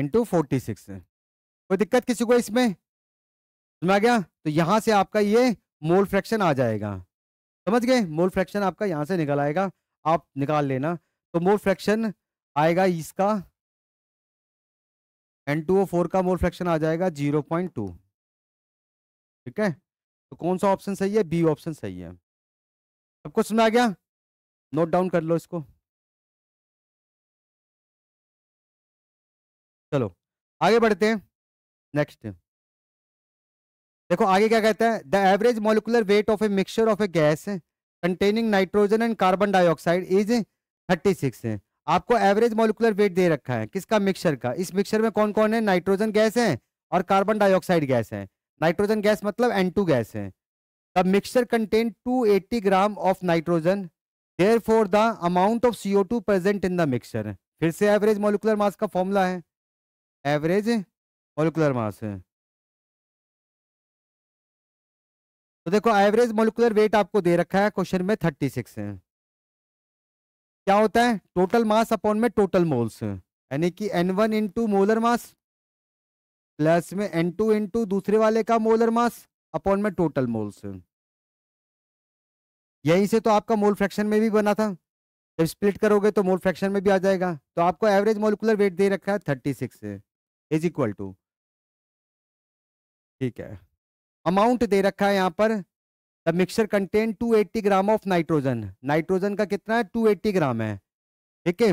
इंटू फोर्टी सिक्स कोई दिक्कत किसी को इसमें समझ गया तो यहाँ से आपका ये मोल फ्रैक्शन आ जाएगा समझ गए मोल फ्रैक्शन आपका यहाँ से निकल आएगा आप निकाल लेना तो मोल फ्रैक्शन आएगा इसका एन टू ओ फोर का मोल फ्रैक्शन आ जाएगा जीरो पॉइंट टू ठीक है तो कौन सा ऑप्शन सही है बी ऑप्शन सही है सबको समझ आ गया नोट डाउन कर लो इसको चलो आगे बढ़ते हैं नेक्स्ट देखो आगे क्या कहता है the average molecular weight of a mixture of a gas containing nitrogen and carbon dioxide is thirty six है आपको एवरेज मोलिकुलर वेट दे रखा है किसका मिक्सचर का इस मिक्सचर में कौन कौन है नाइट्रोजन गैस है और कार्बन डाइऑक्साइड गैस है नाइट्रोजन गैस मतलब एन टू गैस है the mixture contain two eighty gram of nitrogen therefore the amount of CO two present in the mixture फिर से एवरेज मोलिकुलर मास का formula है average molecular mass है तो देखो average molecular wait आपको दे रखा है क्वेश्चन में थर्टी सिक्स है क्या होता है टोटल मास अपॉन में टोटल मोल्स यानी कि N one into molar mass plus में एन टू इंटू दूसरे वाले का मोलर मास अपॉन में टोटल मोल्स यहीं से तो आपका मोल फ्रैक्शन में भी बना था जब स्प्लिट करोगे तो मोल फ्रैक्शन में भी आ जाएगा तो आपको एवरेज मोलिकुलर वेट दे रखा है थर्टी सिक्स है इज इक्वल टू ठीक है अमाउंट दे रखा है यहाँ पर the mixture contain 280 gram of nitrogen nitrogen का कितना है 280 ग्राम है ठीक है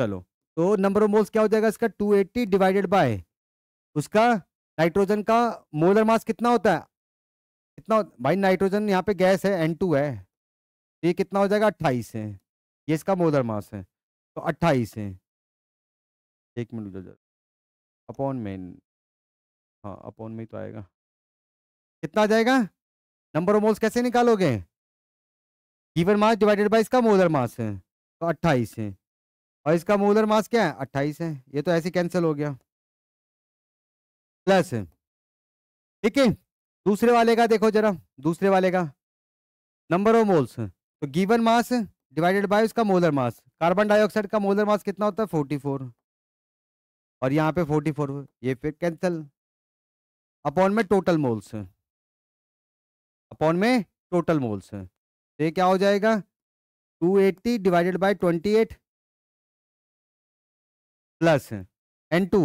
चलो तो नंबर ऑफ मोल्स क्या हो जाएगा इसका 280 डिवाइडेड बाय उसका नाइट्रोजन का मोलर मास कितना होता है कितना भाई नाइट्रोजन यहाँ पे गैस है एन टू है तो ये कितना हो जाएगा अट्ठाईस है ये इसका मोलर मास है तो अट्ठाईस है एक मिनट अपॉन में हाँ अपॉन में ही तो आएगा कितना जाएगा नंबर ऑफ मोल्स कैसे निकालोगे गिवन मास डिवाइडेड बाय इसका मोलर मास है तो अट्ठाईस है और इसका मोलर मास क्या है अट्ठाईस है ये तो ऐसे कैंसिल हो गया प्लस ठीक है दूसरे वाले का देखो जरा दूसरे वाले का नंबर ऑफ मोल्स तो गिवन मास डिवाइडेड बाय उसका मोलर मास कार्बन डाइऑक्साइड का मोलर मास कितना होता है फोर्टी फोर और यहाँ पे फोर्टी फोर ये फिर कैंसल अपॉन में टोटल मोल्स अपॉन में टोटल मोल्स तो ये क्या हो जाएगा two eighty divided by twenty eight plus N two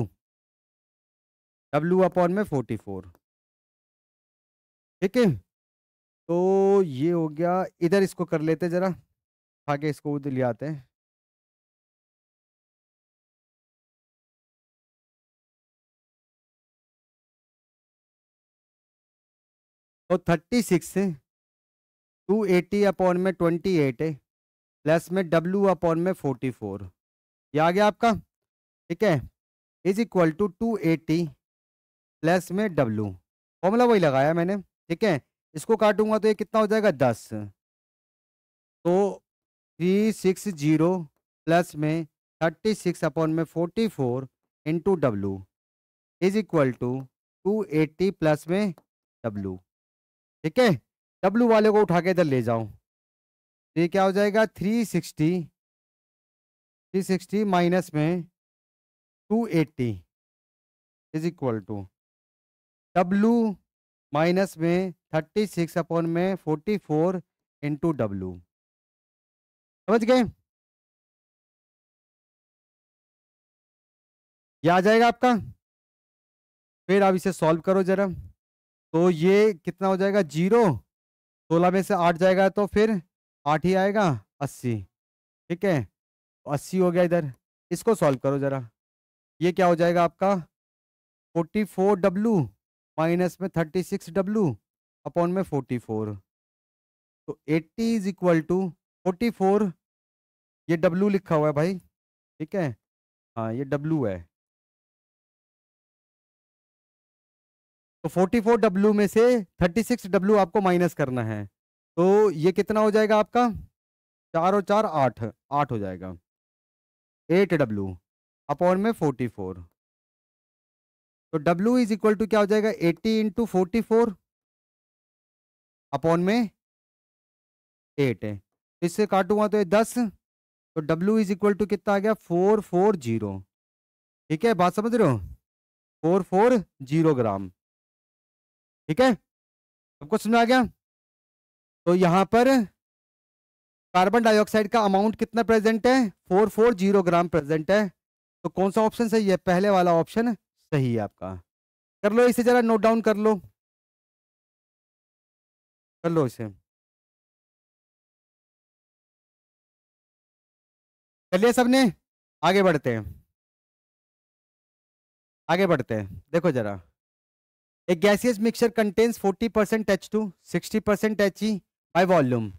W upon में फोर्टी फोर ठीक है तो ये हो गया इधर इसको कर लेते ज़रा आगे इसको उधर ले आते हैं तो thirty six two eighty upon में ट्वेंटी एट है प्लस में डब्ल्यू अपॉन में फोर्टी फोर ये आ गया आपका ठीक है is equal to two eighty plus में डब्ल्यू फॉर्मूला वही लगाया मैंने ठीक है इसको काटूंगा तो ये कितना हो जाएगा दस तो थ्री सिक्स जीरो प्लस में थर्टी सिक्स अपॉन में forty four into W is equal to two eighty plus में डब्लू ठीक है डब्लू वाले को उठा के इधर ले जाऊं तो ये क्या हो जाएगा three sixty three sixty minus में two eighty is equal to W minus में थर्टी सिक्स अपॉन में फोर्टी फोर इंटू डब्लू समझ गए ये आ जाएगा आपका फिर आप इसे सॉल्व करो जरा तो ये कितना हो जाएगा जीरो सोलह में से आठ जाएगा तो फिर आठ ही आएगा अस्सी ठीक है तो अस्सी हो गया इधर इसको सॉल्व करो ज़रा ये क्या हो जाएगा आपका फोर्टी फोर डब्लू माइनस में थर्टी सिक्स डब्लू अपॉन में फोर्टी फोर तो eighty is equal to forty four ये डब्लू लिखा हुआ है भाई ठीक है हाँ ये डब्लू है तो 44W में से 36W आपको माइनस करना है तो ये कितना हो जाएगा आपका चार और चार आठ आठ हो जाएगा एट डब्लू अपॉन में फोर्टी फोर तो डब्लू इज इक्वल टू क्या हो जाएगा eighty into forty four upon में एट है इससे काटूंगा तो ये दस तो डब्लू इज इक्वल टू कितना आ गया फोर फोर जीरो ठीक है बात समझ रहे हो फोर फोर जीरो ग्राम ठीक है सबको समझ आ गया तो यहाँ पर कार्बन डाइऑक्साइड का अमाउंट कितना प्रेजेंट है four four zero gram present है तो कौन सा ऑप्शन सही है पहले वाला ऑप्शन सही है आपका कर लो इसे जरा नोट डाउन कर लो कर लो इसे चलिए सबने आगे बढ़ते हैं आगे बढ़ते हैं देखो जरा a gaseous mixture contains 40% to sixty percent H volume.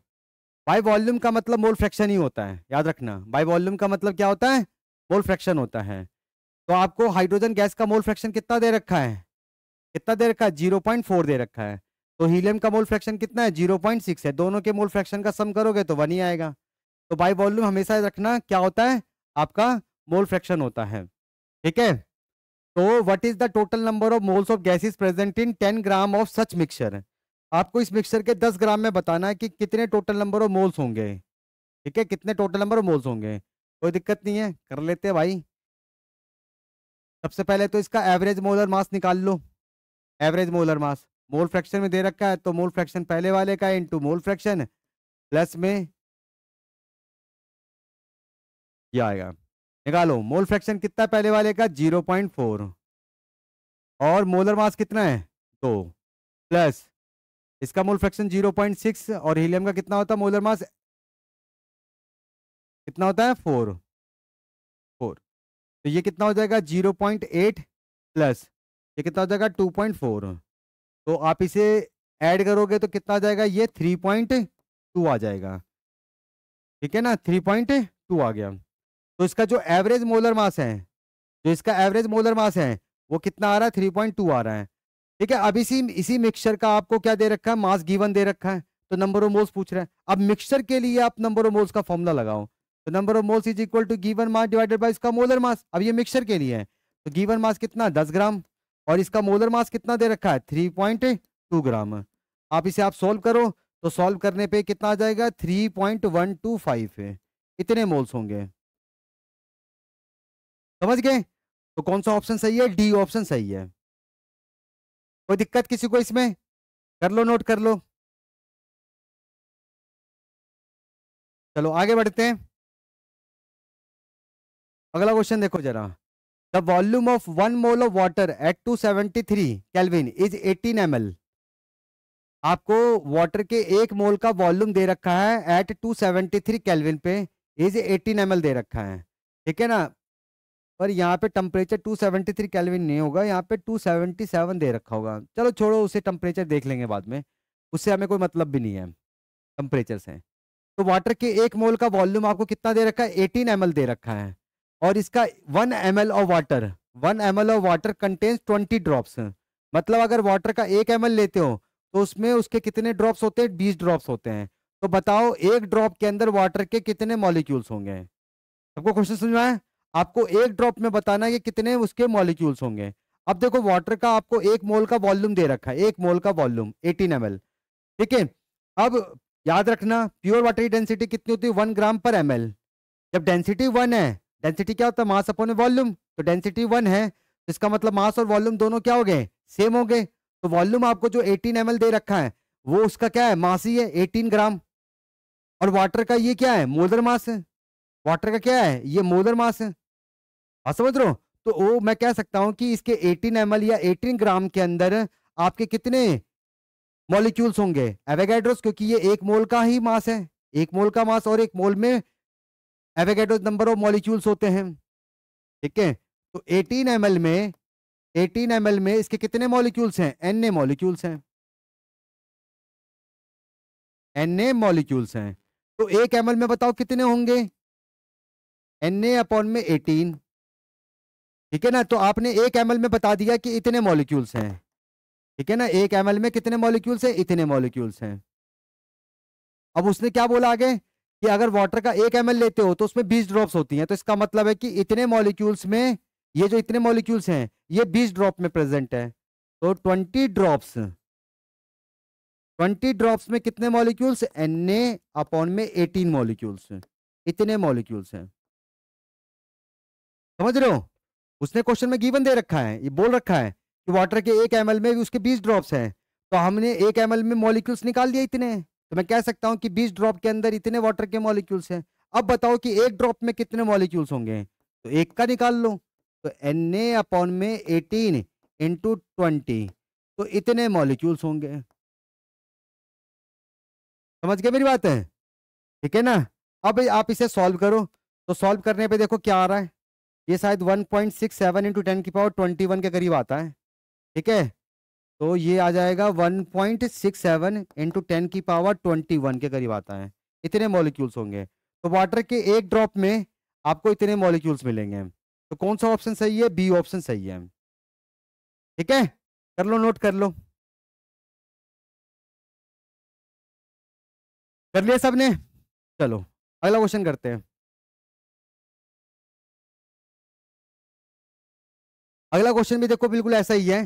By volume का मतलब मोल फ्रैक्शन ही होता है याद रखना बाई वॉल्यूम का मतलब क्या होता है मोल फ्रैक्शन होता है तो आपको हाइड्रोजन गैस का मोल फ्रैक्शन कितना दे रखा है कितना दे रखा है जीरो पॉइंट फोर दे रखा है तो हीलियम का मोल फ्रैक्शन कितना है जीरो पॉइंट सिक्स है दोनों के मोल फ्रैक्शन का सम करोगे तो वन ही आएगा तो बाई वॉल्यूम हमेशा रखना क्या होता है आपका मोल फ्रैक्शन होता है ठीक है तो what is the total number of moles of gases present in 10 gram of such mixture आपको इस मिक्सचर के 10 ग्राम में बताना है कि कितने टोटल नंबर ऑफ मोल्स होंगे ठीक है कितने टोटल नंबर ऑफ मोल्स होंगे कोई दिक्कत नहीं है कर लेते हैं भाई सबसे पहले तो इसका एवरेज मोलर मास निकाल लो average molar mass mole fraction में दे रखा है तो मोल फ्रैक्शन पहले वाले का है इंटू मोल फ्रैक्शन प्लस में यह आएगा निकालो मोल फ्रैक्शन कितना है पहले वाले का जीरो पॉइंट फोर और मोलर मास कितना है दो तो, प्लस इसका mole fraction zero point six और हीलियम का कितना होता है मोलर मास कितना होता है फोर फोर तो ये कितना हो जाएगा जीरो पॉइंट एट प्लस ये कितना हो जाएगा टू पॉइंट फोर तो आप इसे ऐड करोगे तो कितना आ जाएगा ये थ्री पॉइंट टू आ जाएगा ठीक है ना थ्री पॉइंट टू आ गया तो इसका जो एवरेज मोलर मास है जो इसका एवरेज मोलर मास है वो कितना आ रहा है थ्री पॉइंट टू आ रहा है ठीक है अब इसी इसी मिक्सचर का आपको क्या दे रखा है मास गिवन दे रखा है तो नंबर ऑफ मोल्स पूछ रहे हैं अब मिक्सचर के लिए आप नंबर ऑफ मोल्स का फॉर्मूला लगाओ तो number of moles is equal to given mass divided by इसका मोलर मास अब ये मिक्सर के लिए है तो गिवन मास कितना दस ग्राम और इसका मोलर मास कितना दे रखा है थ्री पॉइंट टू ग्राम आप इसे आप सोल्व करो तो सॉल्व करने पे कितना आ जाएगा three point one two five इतने मोल्स होंगे समझ गए तो कौन सा ऑप्शन सही है डी ऑप्शन सही है कोई दिक्कत किसी को इसमें कर लो नोट कर लो चलो आगे बढ़ते हैं अगला क्वेश्चन देखो जरा the volume of one mole of water at two seventy three kelvin is eighteen M आपको वाटर के एक मोल का वॉल्यूम दे रखा है at two seventy three kelvin पे इज एटीन एम दे रखा है ठीक है ना पर यहाँ पे टेम्परेचर 273 सेवेंटी नहीं होगा यहाँ पे 277 दे रखा होगा चलो छोड़ो उसे टेम्परेचर देख लेंगे बाद में उससे हमें कोई मतलब भी नहीं है टेम्परेचर से तो वाटर के एक मोल का वॉल्यूम आपको कितना दे रखा है 18 एम दे रखा है और इसका one M of water one M of water contains twenty drops मतलब अगर वाटर का एक एम लेते हो तो उसमें उसके कितने ड्रॉप्स होते हैं बीस ड्रॉप्स होते हैं तो बताओ एक ड्रॉप के अंदर वाटर के कितने मॉलिक्यूल्स होंगे सबको क्वेश्चन समझ आपको एक ड्रॉप में बताना है कि कितने उसके मॉलिक्यूल्स होंगे अब देखो वाटर का आपको एक मोल का वॉल्यूम दे रखा है एक मोल का वॉल्यूम 18 एम ठीक है अब याद रखना प्योर वाटर की डेंसिटी कितनी होती है वन ग्राम पर एम जब डेंसिटी वन है डेंसिटी क्या होता है मास अपोन वॉल्यूम तो डेंसिटी वन है इसका मतलब मास और वॉल्यूम दोनों क्या हो गए सेम हो गए तो वॉल्यूम आपको जो एटीन एम दे रखा है वो उसका क्या है मास ही है एटीन ग्राम और वाटर का ये क्या है मोलर मास है वाटर का क्या है ये मोलर मास है आप हाँ, समझ रहे हो तो वो मैं कह सकता हूं कि इसके 18 एम या 18 ग्राम के अंदर आपके कितने मॉलिक्यूल्स होंगे एवेगैड्रोस क्योंकि ये एक मोल का ही मास है एक मोल का मास और एक मोल में एवेगैड्रोस नंबर ऑफ मॉलिक्यूल्स होते हैं ठीक है तो 18 एम में 18 एम में इसके कितने मॉलिक्यूल्स हैं एन ए मॉलिक्यूल्स हैं एन ए मॉलिक्यूल्स हैं तो एक एम में बताओ कितने होंगे एन ए अपॉन में एटीन ठीक है ना तो आपने एक एम में बता दिया कि इतने मॉलिक्यूल्स हैं ठीक है ना एक एम में कितने मॉलिक्यूल्स हैं इतने मॉलिक्यूल्स हैं अब उसने क्या बोला आगे कि अगर वाटर का एक एम लेते हो तो उसमें बीस ड्रॉप्स होती हैं तो इसका मतलब है कि इतने मॉलिक्यूल्स में ये जो इतने मॉलिक्यूल्स हैं ये बीस ड्रॉप में प्रेजेंट है तो ट्वेंटी ड्रॉप्स ट्वेंटी ड्रॉप्स में कितने मॉलिक्यूल्स एन ए अपॉन में एटीन मॉलिक्यूल्स इतने मॉलिक्यूल्स हैं समझ रहे हो उसने क्वेश्चन में गिवन दे रखा है ये बोल रखा है कि वाटर के एक एम में भी उसके बीस ड्रॉप्स हैं तो हमने एक एम में मॉलिक्यूल्स निकाल दिया इतने तो मैं कह सकता हूँ कि बीस ड्रॉप के अंदर इतने वाटर के मॉलिक्यूल्स हैं अब बताओ कि एक ड्रॉप में कितने मॉलिक्यूल्स होंगे तो एक का निकाल लो तो एन ए अपॉन में एटीन इंटू ट्वेंटी तो इतने मॉलिक्यूल्स होंगे समझ गए मेरी बात है ठीक है ना अब आप इसे सॉल्व करो तो सॉल्व करने पे देखो क्या आ रहा है ये शायद 1.67 point six seven into ten की पावर ट्वेंटी वन के करीब आता है ठीक है तो ये आ जाएगा 1.67 point six seven into ten की पावर ट्वेंटी वन के करीब आता है इतने मॉलिक्यूल्स होंगे तो वाटर के एक ड्रॉप में आपको इतने मॉलिक्यूल्स मिलेंगे तो कौन सा ऑप्शन सही है बी ऑप्शन सही है ठीक है कर लो नोट कर लो कर लिया सबने चलो अगला क्वेश्चन करते हैं अगला क्वेश्चन भी देखो बिल्कुल ऐसा ही है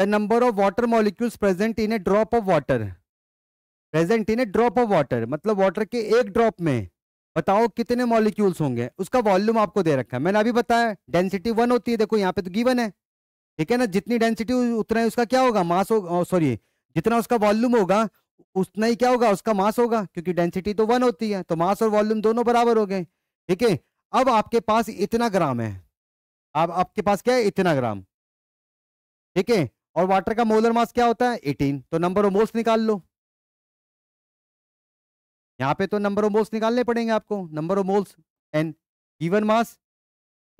the number of water molecules present in a drop of water present in a drop of water मतलब वाटर के एक ड्रॉप में बताओ कितने मॉलिक्यूल्स होंगे उसका वॉल्यूम आपको दे रखा है मैंने अभी बताया डेंसिटी वन होती है देखो यहाँ पे तो गिवन है ठीक है ना जितनी डेंसिटी उतना ही उसका क्या होगा मास होगा सॉरी जितना उसका वॉल्यूम होगा उतना ही क्या होगा उसका मास होगा क्योंकि डेंसिटी तो वन होती है तो मास और वॉल्यूम दोनों बराबर हो गए ठीक है अब आपके पास इतना ग्राम है अब आपके पास क्या है इतना ग्राम ठीक है और वाटर का मोलर मास क्या होता है एटीन तो नंबर ऑफ मोल्स निकाल लो यहाँ पे तो नंबर ऑफ मोल्स निकालने पड़ेंगे आपको number of moles N given mass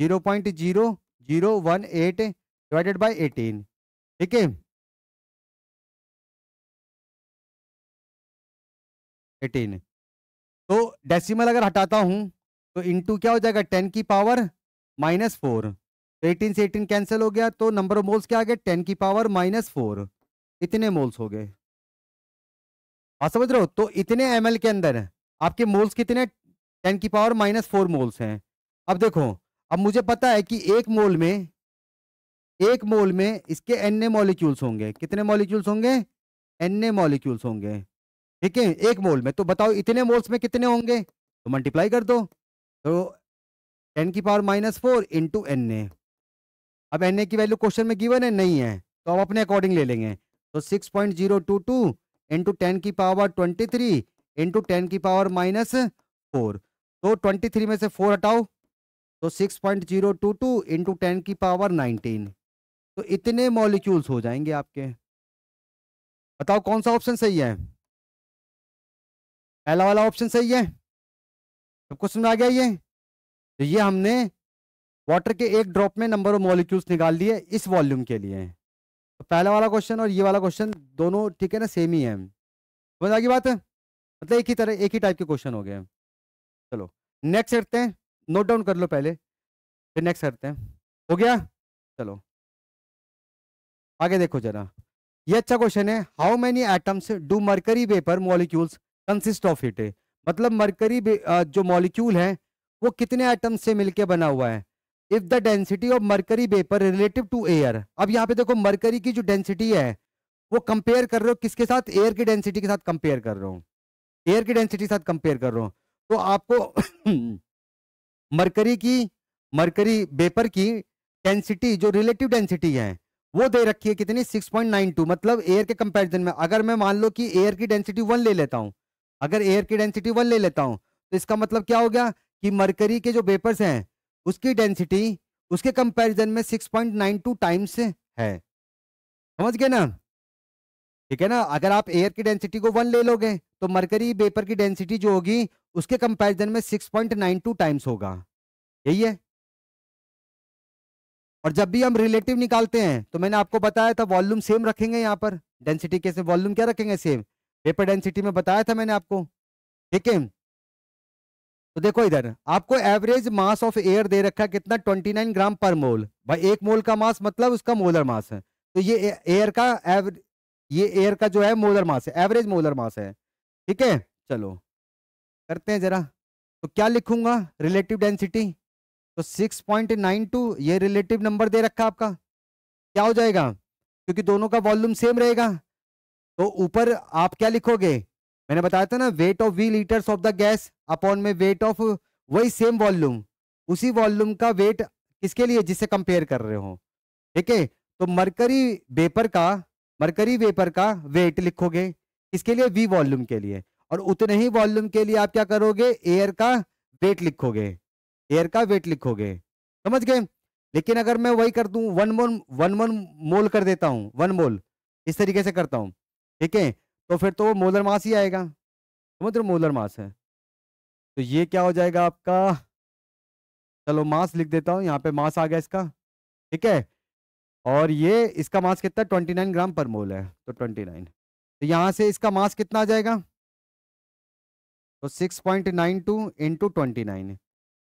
zero point zero zero one eight divided by eighteen ठीक है एटीन तो डेसिमल अगर हटाता हूं तो इनटू क्या हो जाएगा टेन की पावर माइनस फोर 18 से 18 कैंसिल हो गया तो नंबर ऑफ मोल्स क्या आ गए 10 की पावर माइनस फोर इतने मोल्स हो गए आप समझ रहे हो तो इतने एम के अंदर आपके मोल्स कितने टेन की पावर माइनस फोर मोल्स हैं अब देखो अब मुझे पता है कि एक मोल में एक मोल में इसके एन ए मॉलिक्यूल्स होंगे कितने मॉलिक्यूल्स होंगे एन ए मॉलिक्यूल्स होंगे ठीक है एक मोल में तो बताओ इतने मोल्स में कितने होंगे तो मल्टीप्लाई कर दो तो टेन की power minus four into N A अब एन की वैल्यू क्वेश्चन में गिवन है नहीं है तो अब अपने अकॉर्डिंग ले लेंगे तो six point zero two two into ten की power twenty three into ten की पावर माइनस फोर तो ट्वेंटी थ्री में से फोर हटाओ तो six point zero two two into ten की पावर नाइनटीन तो इतने मॉलिक्यूल्स हो जाएंगे आपके बताओ कौन सा ऑप्शन सही है पहला वाला ऑप्शन सही है सबको समझ आ गया ये तो ये हमने वाटर के एक ड्रॉप में नंबर ऑफ मॉलिक्यूल्स निकाल लिए इस वॉल्यूम के लिए तो पहला वाला क्वेश्चन और ये वाला क्वेश्चन दोनों ठीक है ना सेम ही है समझ आ बात है मतलब एक ही तरह एक ही टाइप के क्वेश्चन हो गए चलो नेक्स्ट करते हैं नोट डाउन कर लो पहले फिर नेक्स्ट करते हैं हो गया चलो आगे देखो जरा ये अच्छा क्वेश्चन है how many atoms do mercury vapour molecules consist of it मतलब मरकरी जो मॉलिक्यूल है वो कितने एटम्स से मिलके बना हुआ है if the density of mercury vapour relative to air अब यहाँ पे देखो मरकरी की जो डेंसिटी है वो कंपेयर कर रहे हो किसके साथ एयर की डेंसिटी के साथ कंपेयर कर रहा हूँ एयर की डेंसिटी के साथ कंपेयर कर रहा हूँ तो आपको मरकरी की मरकरी वेपर की डेंसिटी जो रिलेटिव डेंसिटी है वो दे रखी है कितनी 6.92 मतलब एयर के कंपैरिजन में अगर मैं मान लो कि एयर की डेंसिटी वन ले लेता हूँ अगर एयर की डेंसिटी वन ले लेता हूँ तो इसका मतलब क्या हो गया कि मरकरी के जो वेपर्स हैं उसकी डेंसिटी उसके कंपैरिजन में 6.92 टाइम्स है समझ गए ना ठीक है ना अगर आप एयर की डेंसिटी को वन ले लोगे तो मरकरी वेपर की डेंसिटी जो होगी उसके कंपैरिजन में 6.92 टाइम्स होगा यही है और जब भी हम रिलेटिव निकालते हैं तो मैंने आपको बताया था वॉल्यूम सेम रखेंगे यहाँ पर डेंसिटी कैसे वॉल्यूम क्या रखेंगे सेम पेपर डेंसिटी में बताया था मैंने आपको ठीक है तो देखो इधर आपको एवरेज मास ऑफ एयर दे रखा है कितना 29 ग्राम पर मोल भाई एक मोल का मास मतलब उसका मोलर मास है तो ये एयर का एवरेज ये एयर का जो है मोलर मास है एवरेज मोलर मास है ठीक है चलो करते हैं जरा तो क्या लिखूंगा रिलेटिव डेंसिटी तो 6.92 ये रिलेटिव नंबर दे रखा आपका क्या हो जाएगा क्योंकि दोनों का वॉल्यूम सेम रहेगा तो ऊपर आप क्या लिखोगे मैंने बताया था ना weight of V litres of the gas upon में वेट ऑफ वही सेम वॉल्यूम उसी वॉल्यूम का वेट किसके लिए जिससे कंपेयर कर रहे हो ठीक है तो मरकरी वेपर का मरकरी वेपर का वेट लिखोगे इसके लिए वी वॉल्यूम के लिए और उतने ही वॉल्यूम के लिए आप क्या करोगे एयर का वेट लिखोगे एयर का वेट लिखोगे समझ गए लेकिन अगर मैं वही कर दू वन मोल वन मोल मोल कर देता हूं वन मोल इस तरीके से करता हूं ठीक है तो फिर तो वो मोलर मास ही आएगा समझ रहे मोलर मास है तो ये क्या हो जाएगा आपका चलो मास लिख देता हूँ यहाँ पे मास आ गया इसका ठीक है और ये इसका मास कितना ट्वेंटी नाइन ग्राम पर मोल है तो ट्वेंटी नाइन तो यहाँ से इसका मास कितना आ जाएगा तो six point nine two into twenty nine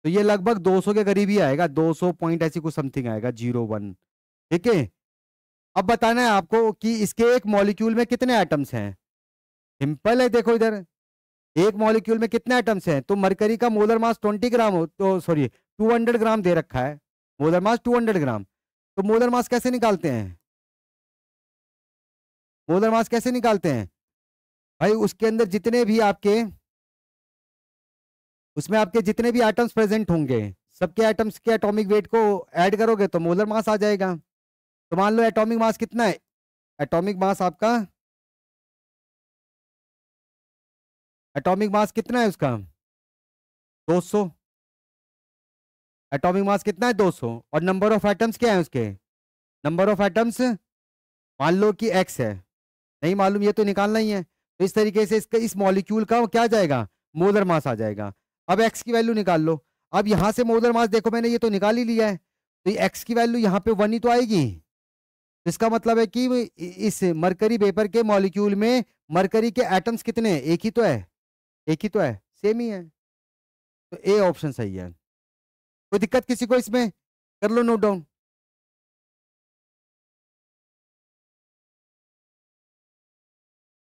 तो ये लगभग दो सौ के करीब ही आएगा दो सौ पॉइंट ऐसी कुछ समथिंग आएगा जीरो वन ठीक है अब बताना है आपको कि इसके एक मॉलिक्यूल में कितने एटम्स हैं सिंपल है देखो इधर एक मॉलिक्यूल में कितने एटम्स हैं तो मरकरी का मोलर मास 20 ग्राम हो तो सॉरी 200 ग्राम दे रखा है मोलर मास 200 ग्राम तो मोलर मास कैसे निकालते हैं मोलर मास कैसे निकालते हैं भाई उसके अंदर जितने भी आपके उसमें आपके जितने भी आइटम्स प्रेजेंट होंगे सबके आइटम्स के एटॉमिक वेट को ऐड करोगे तो मोलर मास आ जाएगा तो मान लो एटॉमिक मास कितना है एटॉमिक मास आपका एटॉमिक मास कितना है उसका 200 एटॉमिक मास कितना है 200 और नंबर ऑफ एटम्स क्या है उसके नंबर ऑफ एटम्स मान लो कि एक्स है नहीं मालूम ये तो निकालना ही है तो इस तरीके से इसका इस मॉलिक्यूल का क्या जाएगा मोलर मास आ जाएगा अब एक्स की वैल्यू निकाल लो अब यहां से मोलर मास देखो मैंने ये तो निकाल ही लिया है तो एक्स की वैल्यू यहाँ पे वन ही तो आएगी तो इसका मतलब है कि इस मरकरी पेपर के मॉलिक्यूल में मरकरी के एटम्स कितने एक ही तो है एक ही तो है सेम ही है तो ए ऑप्शन सही है कोई दिक्कत किसी को इसमें कर लो नोट डाउन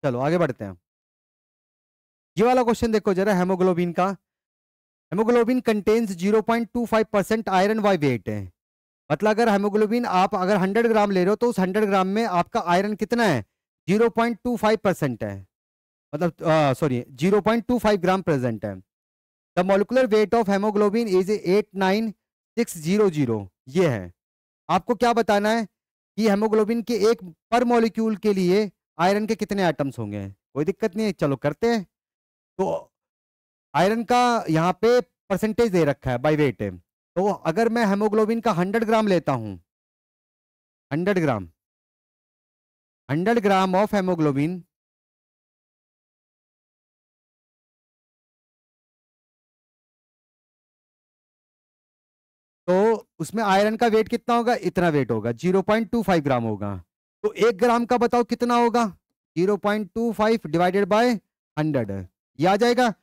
चलो आगे बढ़ते हैं ये वाला क्वेश्चन देखो जरा हेमोग्लोबिन का haemoglobin contains 0.25 percent iron by weight है मतलब अगर हेमोग्लोबिन आप अगर 100 ग्राम ले रहे हो तो उस 100 ग्राम में आपका आयरन कितना है 0.25 परसेंट है मतलब sorry zero point two five gram present है the molecular weight of haemoglobin is eight nine six zero zero ये है आपको क्या बताना है कि हेमोग्लोबिन के एक पर मॉलिक्यूल के लिए आयरन के कितने आइटम्स होंगे कोई दिक्कत नहीं है चलो करते हैं तो आयरन का यहाँ पे परसेंटेज दे रखा है बाई वेट तो अगर मैं हेमोग्लोबिन का हंड्रेड ग्राम लेता हूँ hundred gram hundred gram of haemoglobin उसमें आयरन का वेट कितना होगा इतना वेट होगा 0.25 ग्राम होगा तो एक ग्राम का बताओ कितना होगा 0.25 डिवाइडेड बाय 100 यह आ जाएगा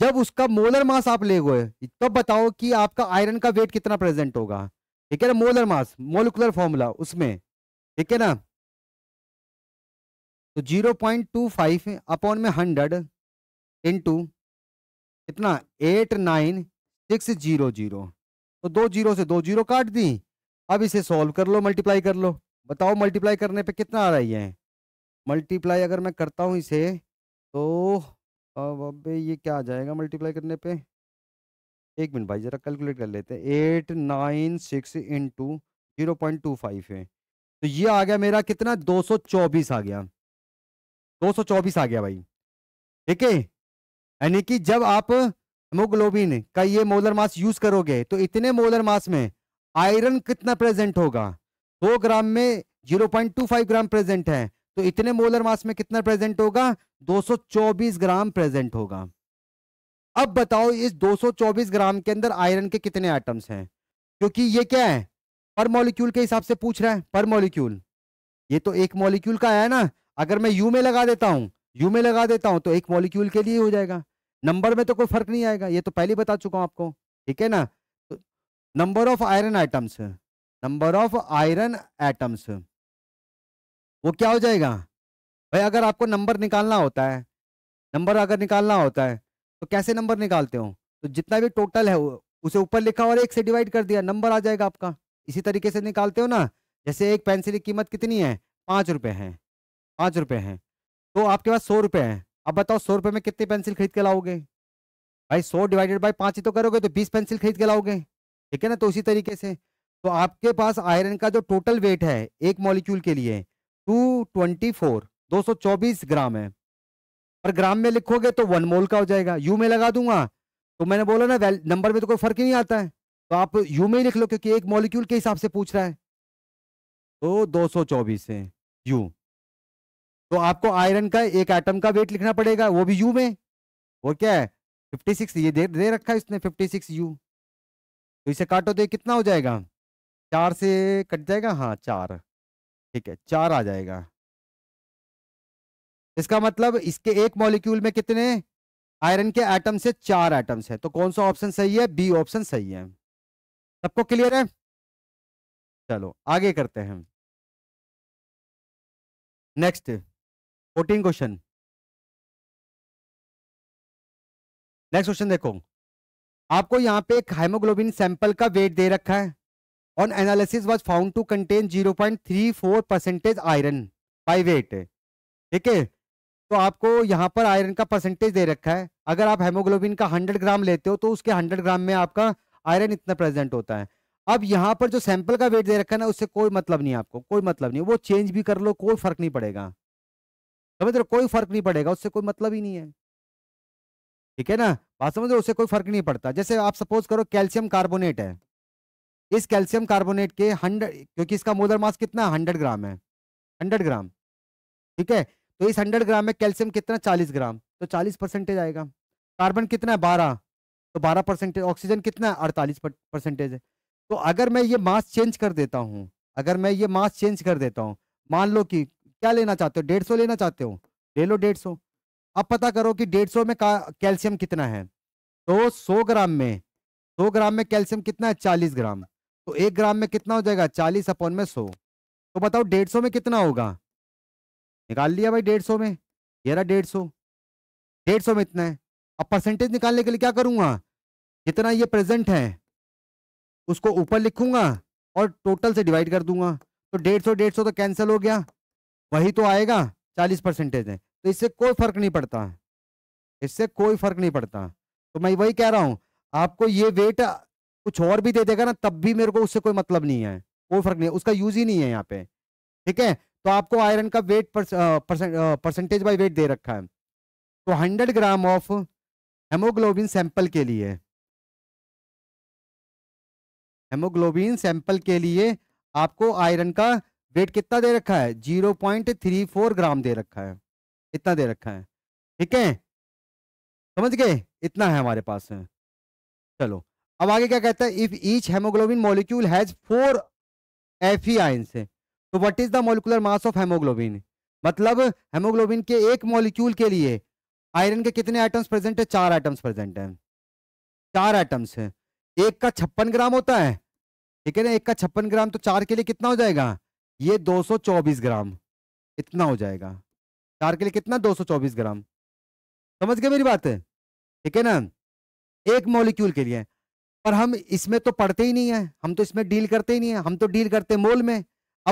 जब उसका मोलर मास आप ले गए तब तो बताओ कि आपका आयरन का वेट कितना प्रेजेंट होगा ठीक है ना मोलर मास मोलिकुलर फॉर्मूला उसमें ठीक है ना तो 0.25 अपॉन में इन इंटू कितना eight nine six zero zero तो दो जीरो से दो जीरो काट दी अब इसे सॉल्व कर लो मल्टीप्लाई कर लो बताओ मल्टीप्लाई करने पे कितना आ रहा है ये मल्टीप्लाई अगर मैं करता हूँ इसे तो अब ये क्या आ जाएगा मल्टीप्लाई करने पे एक मिनट भाई ज़रा कैलकुलेट कर लेते हैं eight nine six into zero point two five है तो ये आ गया मेरा कितना दो सौ चौबीस आ गया दो सौ चौबीस आ गया भाई ठीक है यानी कि जब आप हेमोग्लोबिन का ये मोलर मास यूज करोगे तो इतने मोलर मास में आयरन कितना प्रेजेंट होगा दो ग्राम में 0.25 ग्राम प्रेजेंट है तो इतने मोलर मास में कितना प्रेजेंट होगा 224 ग्राम प्रेजेंट होगा अब बताओ इस 224 ग्राम के अंदर आयरन के कितने आइटम्स हैं क्योंकि ये क्या है पर मॉलिक्यूल के हिसाब से पूछ रहा है पर मॉलिक्यूल ये तो एक मॉलिक्यूल का है ना अगर मैं यू में लगा देता हूं यू में लगा देता हूं तो एक मॉलिक्यूल के लिए हो जाएगा नंबर में तो कोई फर्क नहीं आएगा ये तो पहले बता चुका हूं आपको ठीक है ना तो number of iron items number of iron atoms वो क्या हो जाएगा भाई अगर आपको नंबर निकालना होता है नंबर अगर निकालना होता है तो कैसे नंबर निकालते हो तो जितना भी टोटल है उसे ऊपर लिखा और एक से डिवाइड कर दिया नंबर आ जाएगा आपका इसी तरीके से निकालते हो ना जैसे एक पेंसिल की कीमत कितनी है पाँच रुपये है पाँच रुपये है तो आपके पास सौ रुपये है अब बताओ सौ रुपये में कितनी पेंसिल खरीद के लाओगे भाई सौ डिवाइडेड बाई पांच ही तो करोगे तो बीस पेंसिल खरीद के लाओगे ठीक है ना तो उसी तरीके से तो आपके पास आयरन का जो टोटल वेट है एक मॉलिक्यूल के लिए टू ट्वेंटी फोर दो सौ चौबीस ग्राम है और ग्राम में लिखोगे तो वन मोल का हो जाएगा यू में लगा दूंगा तो मैंने बोला ना वेल नंबर में तो कोई फर्क ही नहीं आता है तो आप यू में ही लिख लो क्योंकि एक मॉलिक्यूल के हिसाब से पूछ रहा है तो दो सौ चौबीस है यू तो आपको आयरन का एक आइटम का वेट लिखना पड़ेगा वो भी यू में वो क्या है फिफ्टी सिक्स ये दे, दे रखा है इसने फिफ्टी सिक्स यू तो इसे काटो तो कितना हो जाएगा चार से कट जाएगा हाँ चार ठीक है चार आ जाएगा इसका मतलब इसके एक मॉलिक्यूल में कितने आयरन के आइटम से चार आइटम्स है तो कौन सा ऑप्शन सही है बी ऑप्शन सही है सबको क्लियर है चलो आगे करते हैं next fourteen question next question देखो आपको यहाँ पे एक हाइमोग्लोबिन सैंपल का वेट दे रखा है on analysis was found to contain 0.34 percentage iron by weight ठीक है तो आपको यहाँ पर आयरन का परसेंटेज दे रखा है अगर आप हेमोग्लोबिन का 100 ग्राम लेते हो तो उसके 100 ग्राम में आपका आयरन इतना प्रेजेंट होता है अब यहाँ पर जो सैंपल का वेट दे रखा है ना उससे कोई मतलब नहीं आपको कोई मतलब नहीं वो चेंज भी कर लो कोई फर्क नहीं पड़ेगा समझ रहे कोई फर्क नहीं पड़ेगा उससे कोई मतलब ही नहीं है ठीक है ना बात समझ रहे उससे कोई फर्क नहीं पड़ता जैसे आप सपोज करो कैल्शियम कार्बोनेट है इस कैल्शियम कार्बोनेट के हंड्रेड क्योंकि इसका मोदर मास कितना हंड्रेड ग्राम है हंड्रेड ग्राम ठीक है तो इस हंड्रेड ग्राम में कैल्शियम कितना चालीस ग्राम तो चालीस परसेंटेज आएगा कार्बन कितना है बारह तो बारह परसेंटेज ऑक्सीजन कितना है अड़तालीस परसेंटेज है तो अगर मैं ये मास चेंज कर देता हूँ अगर मैं ये मास चेंज कर देता हूँ मान लो कि क्या लेना चाहते हो डेढ़ सौ लेना चाहते हो ले लो डेढ़ सौ अब पता करो कि डेढ़ सौ में कैल्शियम कितना है तो सौ ग्राम में सौ ग्राम में कैल्शियम कितना है चालीस ग्राम तो एक ग्राम में कितना हो जाएगा चालीस अपॉन में सौ तो बताओ डेढ़ सौ में कितना होगा निकाल लिया भाई डेढ़ सौ में ये डेढ़ सौ डेढ़ सौ में इतना है अब परसेंटेज निकालने के लिए क्या करूंगा जितना ये प्रेजेंट है उसको ऊपर लिखूंगा और टोटल से डिवाइड कर दूंगा तो डेढ़ सौ डेढ़ सौ तो कैंसिल हो गया वही तो आएगा चालीस परसेंटेज है तो इससे कोई फर्क नहीं पड़ता इससे कोई फर्क नहीं पड़ता तो मैं वही कह रहा हूँ आपको ये वेट कुछ और भी दे देगा ना तब भी मेरे को उससे कोई मतलब नहीं है कोई फर्क नहीं उसका यूज ही नहीं है यहाँ पे ठीक है तो आपको आयरन का वेट परसेंटेज बाई वेट दे रखा है तो hundred gram of haemoglobin sample के लिए हेमोग्लोबिन सैंपल के लिए आपको आयरन का वेट कितना दे रखा है zero point three four gram दे रखा है इतना दे रखा है ठीक है समझ गए इतना है हमारे पास है चलो अब आगे क्या कहता है if each haemoglobin molecule has four F E तो what is the molecular mass of haemoglobin मतलब हेमोग्लोबिन के एक मॉलिक्यूल के लिए आयरन के कितने आइटम्स प्रेजेंट है चार आइटम्स प्रेजेंट है चार आइटम्स है एक का छप्पन ग्राम होता है ठीक है ना एक का छप्पन ग्राम तो चार के लिए कितना हो जाएगा ये 224 ग्राम इतना हो जाएगा चार के लिए कितना 224 ग्राम समझ गए मेरी बात ठीक है ना एक मोलिक्यूल के लिए पर हम इसमें तो पढ़ते ही नहीं है हम तो इसमें डील करते ही नहीं है हम तो डील करते हैं मोल में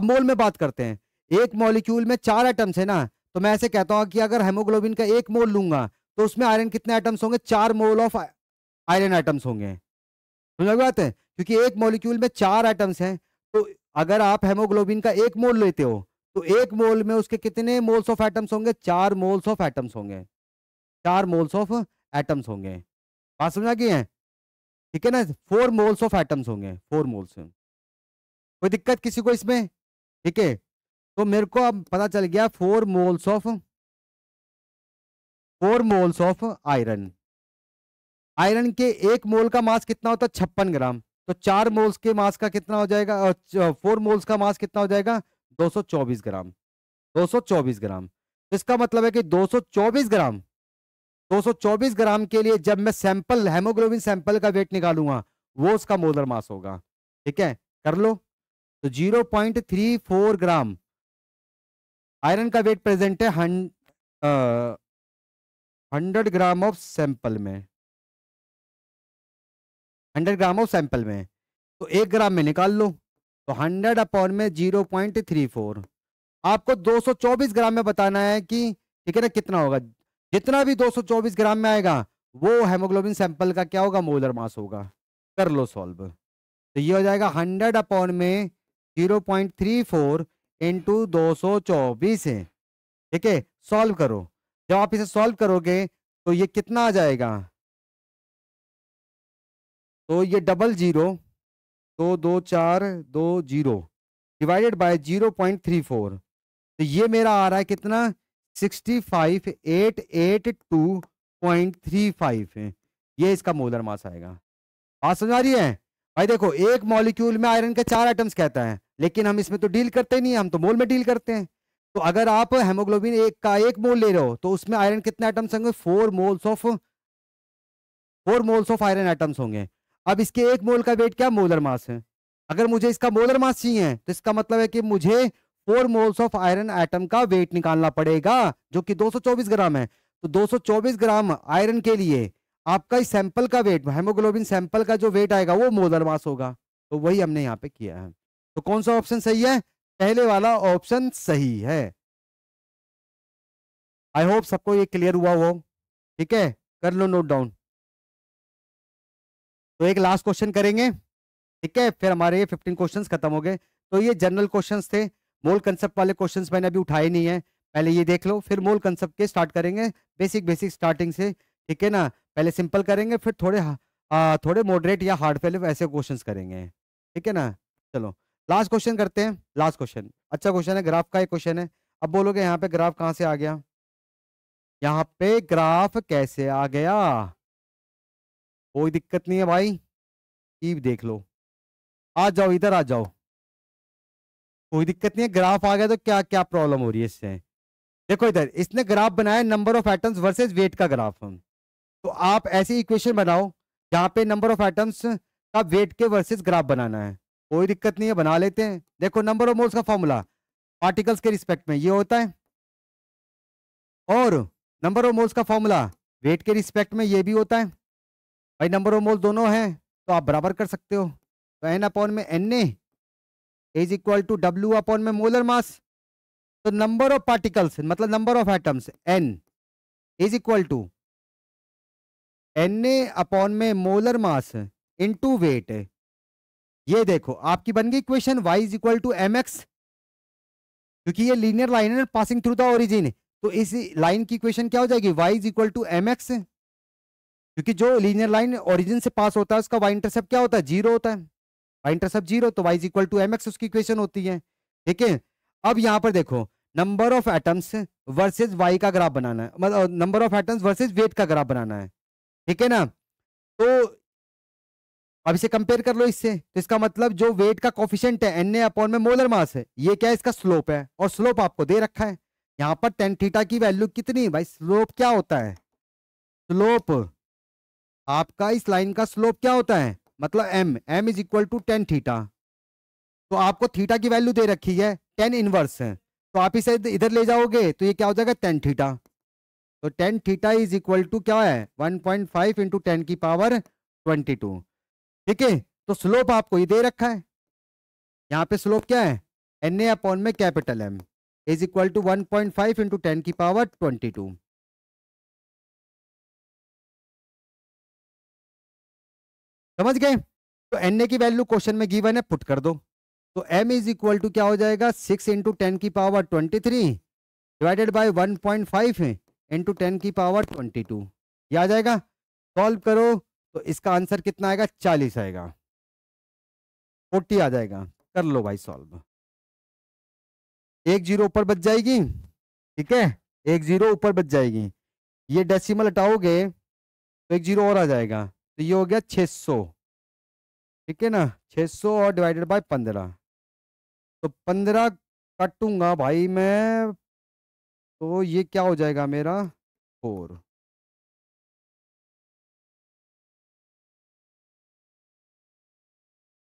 अब मोल में बात करते हैं एक मॉलिक्यूल में चार एटम्स है ना तो मैं ऐसे कहता हूँ कि अगर हेमोग्लोबिन का एक मोल लूंगा तो उसमें आयरन कितने एटम्स होंगे चार मोल ऑफ आयरन एटम्स होंगे समझ बात है क्योंकि एक मॉलिक्यूल में चार एटम्स हैं अगर आप हेमोग्लोबिन का एक मोल लेते हो तो एक मोल में उसके कितने मोल्स ऑफ एटम्स होंगे चार मोल्स ऑफ एटम्स होंगे चार मोल्स ऑफ एटम्स होंगे बात समझा आ गई है ठीक है ना फोर मोल्स ऑफ एटम्स होंगे फोर मोल्स कोई दिक्कत किसी को इसमें ठीक है तो मेरे को अब पता चल गया four moles of four moles of iron iron के एक मोल का मास कितना होता है छप्पन ग्राम तो चार मोल्स के मास का कितना हो जाएगा फोर मोल्स का मास कितना हो जाएगा 224 ग्राम 224 ग्राम तो इसका मतलब है कि 224 ग्राम 224 ग्राम के लिए जब मैं सैंपल हेमोग्लोबिन सैंपल का वेट निकालूंगा वो उसका मोलर मास होगा ठीक है कर लो तो 0.34 ग्राम आयरन का वेट प्रेजेंट है हंड्रेड ग्राम ऑफ सैंपल में हंड्रेड ग्राम हो सैंपल में तो एक ग्राम में निकाल लो तो हंड्रेड अपॉन में जीरो पॉइंट थ्री फोर आपको दो सौ चौबीस ग्राम में बताना है कि ठीक है ना कितना होगा जितना भी दो सौ चौबीस ग्राम में आएगा वो हेमोग्लोबिन सैंपल का क्या होगा मोलर मास होगा कर लो सॉल्व तो ये हो जाएगा हंड्रेड अपॉन में zero point three four into दो सौ चौबीस ठीक है सॉल्व करो जब आप इसे सॉल्व करोगे तो ये कितना आ जाएगा तो ये डबल जीरो दो दो चार दो zero divided by zero point three four तो ये मेरा आ रहा है कितना sixty five eight eight two point three five ये इसका मोलर मास आएगा बात समझ आ रही है भाई देखो एक मॉलिक्यूल में आयरन के चार आइटम्स कहता है लेकिन हम इसमें तो डील करते नहीं हम तो मोल में डील करते हैं तो अगर आप हेमोग्लोबिन एक का एक मोल ले रहे हो तो उसमें आयरन कितने आइटम्स होंगे four moles of four moles of iron items होंगे अब इसके एक मोल का वेट क्या मोलर मास है अगर मुझे इसका मोलर मास चाहिए तो इसका मतलब है कि मुझे four moles of iron item का वेट निकालना पड़ेगा जो कि 224 ग्राम है तो 224 ग्राम आयरन के लिए आपका इस सैंपल का वेट हेमोग्लोबिन सैंपल का जो वेट आएगा वो मोलर मास होगा तो वही हमने यहाँ पे किया है तो कौन सा ऑप्शन सही है पहले वाला ऑप्शन सही है आई होप सबको ये क्लियर हुआ हो ठीक है कर लो नोट डाउन तो एक लास्ट क्वेश्चन करेंगे ठीक है फिर हमारे ये फिफ्टीन क्वेश्चन खत्म हो गए तो ये जनरल क्वेश्चन थे मोल कंसेप्ट वाले क्वेश्चन मैंने अभी उठाए नहीं है पहले ये देख लो फिर मोल कंसेप्ट के स्टार्ट करेंगे बेसिक बेसिक स्टार्टिंग से ठीक है ना पहले सिंपल करेंगे फिर थोड़े आ, थोड़े मॉडरेट या हार्ड फेल ऐसे क्वेश्चन करेंगे ठीक है ना चलो लास्ट क्वेश्चन करते हैं लास्ट क्वेश्चन अच्छा क्वेश्चन है ग्राफ का एक क्वेश्चन है अब बोलोगे यहाँ पे ग्राफ कहाँ से आ गया यहाँ पे ग्राफ कैसे आ गया कोई दिक्कत नहीं है भाई ईव देख लो आ जाओ इधर आ जाओ कोई दिक्कत नहीं है ग्राफ आ गया तो क्या क्या प्रॉब्लम हो रही है इससे देखो इधर इसने ग्राफ बनाया number of atoms versus weight का ग्राफ तो आप ऐसी इक्वेशन बनाओ जहाँ पे नंबर ऑफ एटम्स का वेट के वर्सेस ग्राफ बनाना है कोई दिक्कत नहीं है बना लेते हैं देखो नंबर ऑफ मोल्स का फॉर्मूला पार्टिकल्स के रिस्पेक्ट में ये होता है और नंबर ऑफ मोल्स का फॉर्मूला वेट के रिस्पेक्ट में ये भी होता है भाई नंबर ऑफ मोल दोनों हैं तो आप बराबर कर सकते हो तो एन अपॉन में N A is equal to W upon में मोलर मास तो नंबर ऑफ पार्टिकल्स मतलब number of atoms N is equal to N A upon में मोलर मास इनटू वेट ये देखो आपकी बन गई equation Y is equal to M X क्योंकि ये लीनियर लाइन है पासिंग थ्रू द ओरिजिन तो इस लाइन की इक्वेशन क्या हो जाएगी Y is equal to M X क्योंकि जो लीनियर लाइन ओरिजिन से पास होता है उसका वाई इंटरसेप्ट क्या होता है जीरो होता है वाई इंटरसेप्ट जीरो तो Y is equal to M X उसकी इक्वेशन होती है ठीक है अब यहाँ पर देखो number of atoms versus Y का ग्राफ बनाना है मतलब number of atoms versus weight का ग्राफ बनाना है ठीक है ना तो अब इसे कंपेयर कर लो इससे तो इसका मतलब जो वेट का कॉफिशेंट है एन अपॉन में मोलर मास है ये क्या है इसका स्लोप है और स्लोप आपको दे रखा है यहाँ पर टेन थीटा की वैल्यू कितनी भाई स्लोप क्या होता है स्लोप आपका इस लाइन का स्लोप क्या होता है मतलब M M is equal to ten theta तो आपको थीटा की वैल्यू दे रखी है टेन इनवर्स है तो आप इसे इधर ले जाओगे तो ये क्या हो जाएगा टेन थीटा तो ten theta is equal to क्या है one point five into ten की पावर ट्वेंटी टू ठीक है तो स्लोप आपको ये दे रखा है यहाँ पे स्लोप क्या है एन ए अपॉन में capital M is equal to one point five into ten की पावर ट्वेंटी टू समझ गए तो एन ए की वैल्यू क्वेश्चन में गिवन है पुट कर दो तो एम इज इक्वल टू क्या हो जाएगा सिक्स इंटू टेन की power twenty three divided by one point five into ten की पावर ट्वेंटी टू ये आ जाएगा सॉल्व करो तो इसका आंसर कितना आएगा चालीस आएगा फोर्टी आ जाएगा कर लो भाई सॉल्व एक जीरो ऊपर बच जाएगी ठीक है एक जीरो ऊपर बच जाएगी ये डेसिमल हटाओगे तो एक जीरो और आ जाएगा तो ये हो गया 600 सौ ठीक है ना 600 और डिवाइडेड बाय 15 तो 15 कटूंगा भाई मैं तो ये क्या हो जाएगा मेरा फोर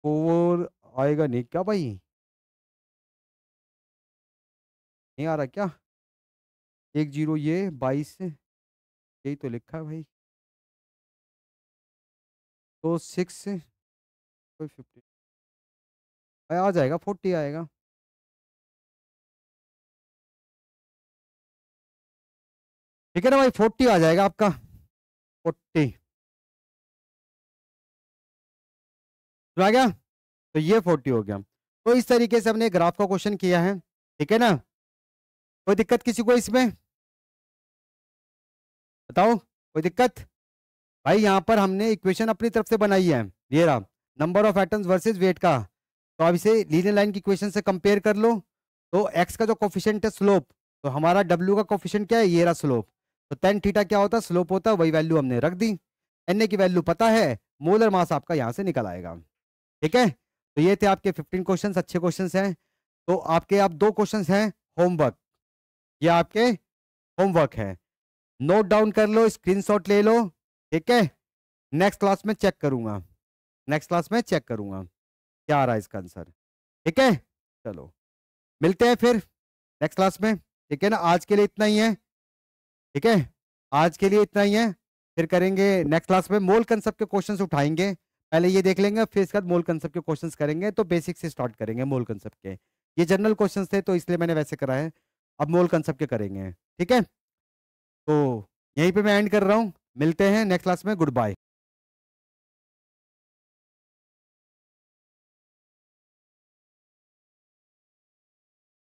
फोर आएगा नहीं क्या भाई नहीं आ रहा क्या एक जीरो ये बाईस यही तो लिखा है भाई तो सिक्स कोई फिफ्टी आ जाएगा फोर्टी आएगा ठीक है ना भाई फोर्टी आ जाएगा आपका फोर्टी तो आ गया तो ये फोर्टी हो गया तो इस तरीके से हमने ग्राफ का क्वेश्चन किया है ठीक है ना कोई दिक्कत किसी को इसमें बताओ कोई दिक्कत भाई यहाँ पर हमने इक्वेशन अपनी तरफ से बनाई है ये रहा number of atoms versus weight का तो अब इसे लीनियर लाइन की इक्वेशन से कंपेयर कर लो तो एक्स का जो कॉफिशेंट है स्लोप तो हमारा डब्ल्यू का कॉफिशेंट क्या है ये रहा स्लोप तो टेन थीटा क्या होता स्लोप होता वही वैल्यू हमने रख दी एन की वैल्यू पता है मोलर मास आपका यहाँ से निकल आएगा ठीक है तो ये थे आपके फिफ्टीन क्वेश्चन अच्छे क्वेश्चन हैं तो आपके आप दो क्वेश्चन हैं होमवर्क ये आपके होमवर्क है नोट डाउन कर लो स्क्रीनशॉट ले लो ठीक है नेक्स्ट क्लास में चेक करूंगा नेक्स्ट क्लास में चेक करूंगा क्या आ रहा है इसका आंसर ठीक है चलो मिलते हैं फिर नेक्स्ट क्लास में ठीक है ना आज के लिए इतना ही है ठीक है आज के लिए इतना ही है फिर करेंगे नेक्स्ट क्लास में मोल कंसेप्ट के क्वेश्चंस उठाएंगे पहले ये देख लेंगे फिर इसके बाद मोल कंसेप्ट के क्वेश्चंस करेंगे तो बेसिक से स्टार्ट करेंगे मोल कंसेप्ट के ये जनरल क्वेश्चंस थे तो इसलिए मैंने वैसे करा है अब मोल कंसेप्ट के करेंगे ठीक है तो यहीं पर मैं एंड कर रहा हूँ मिलते हैं नेक्स्ट क्लास में गुड बाय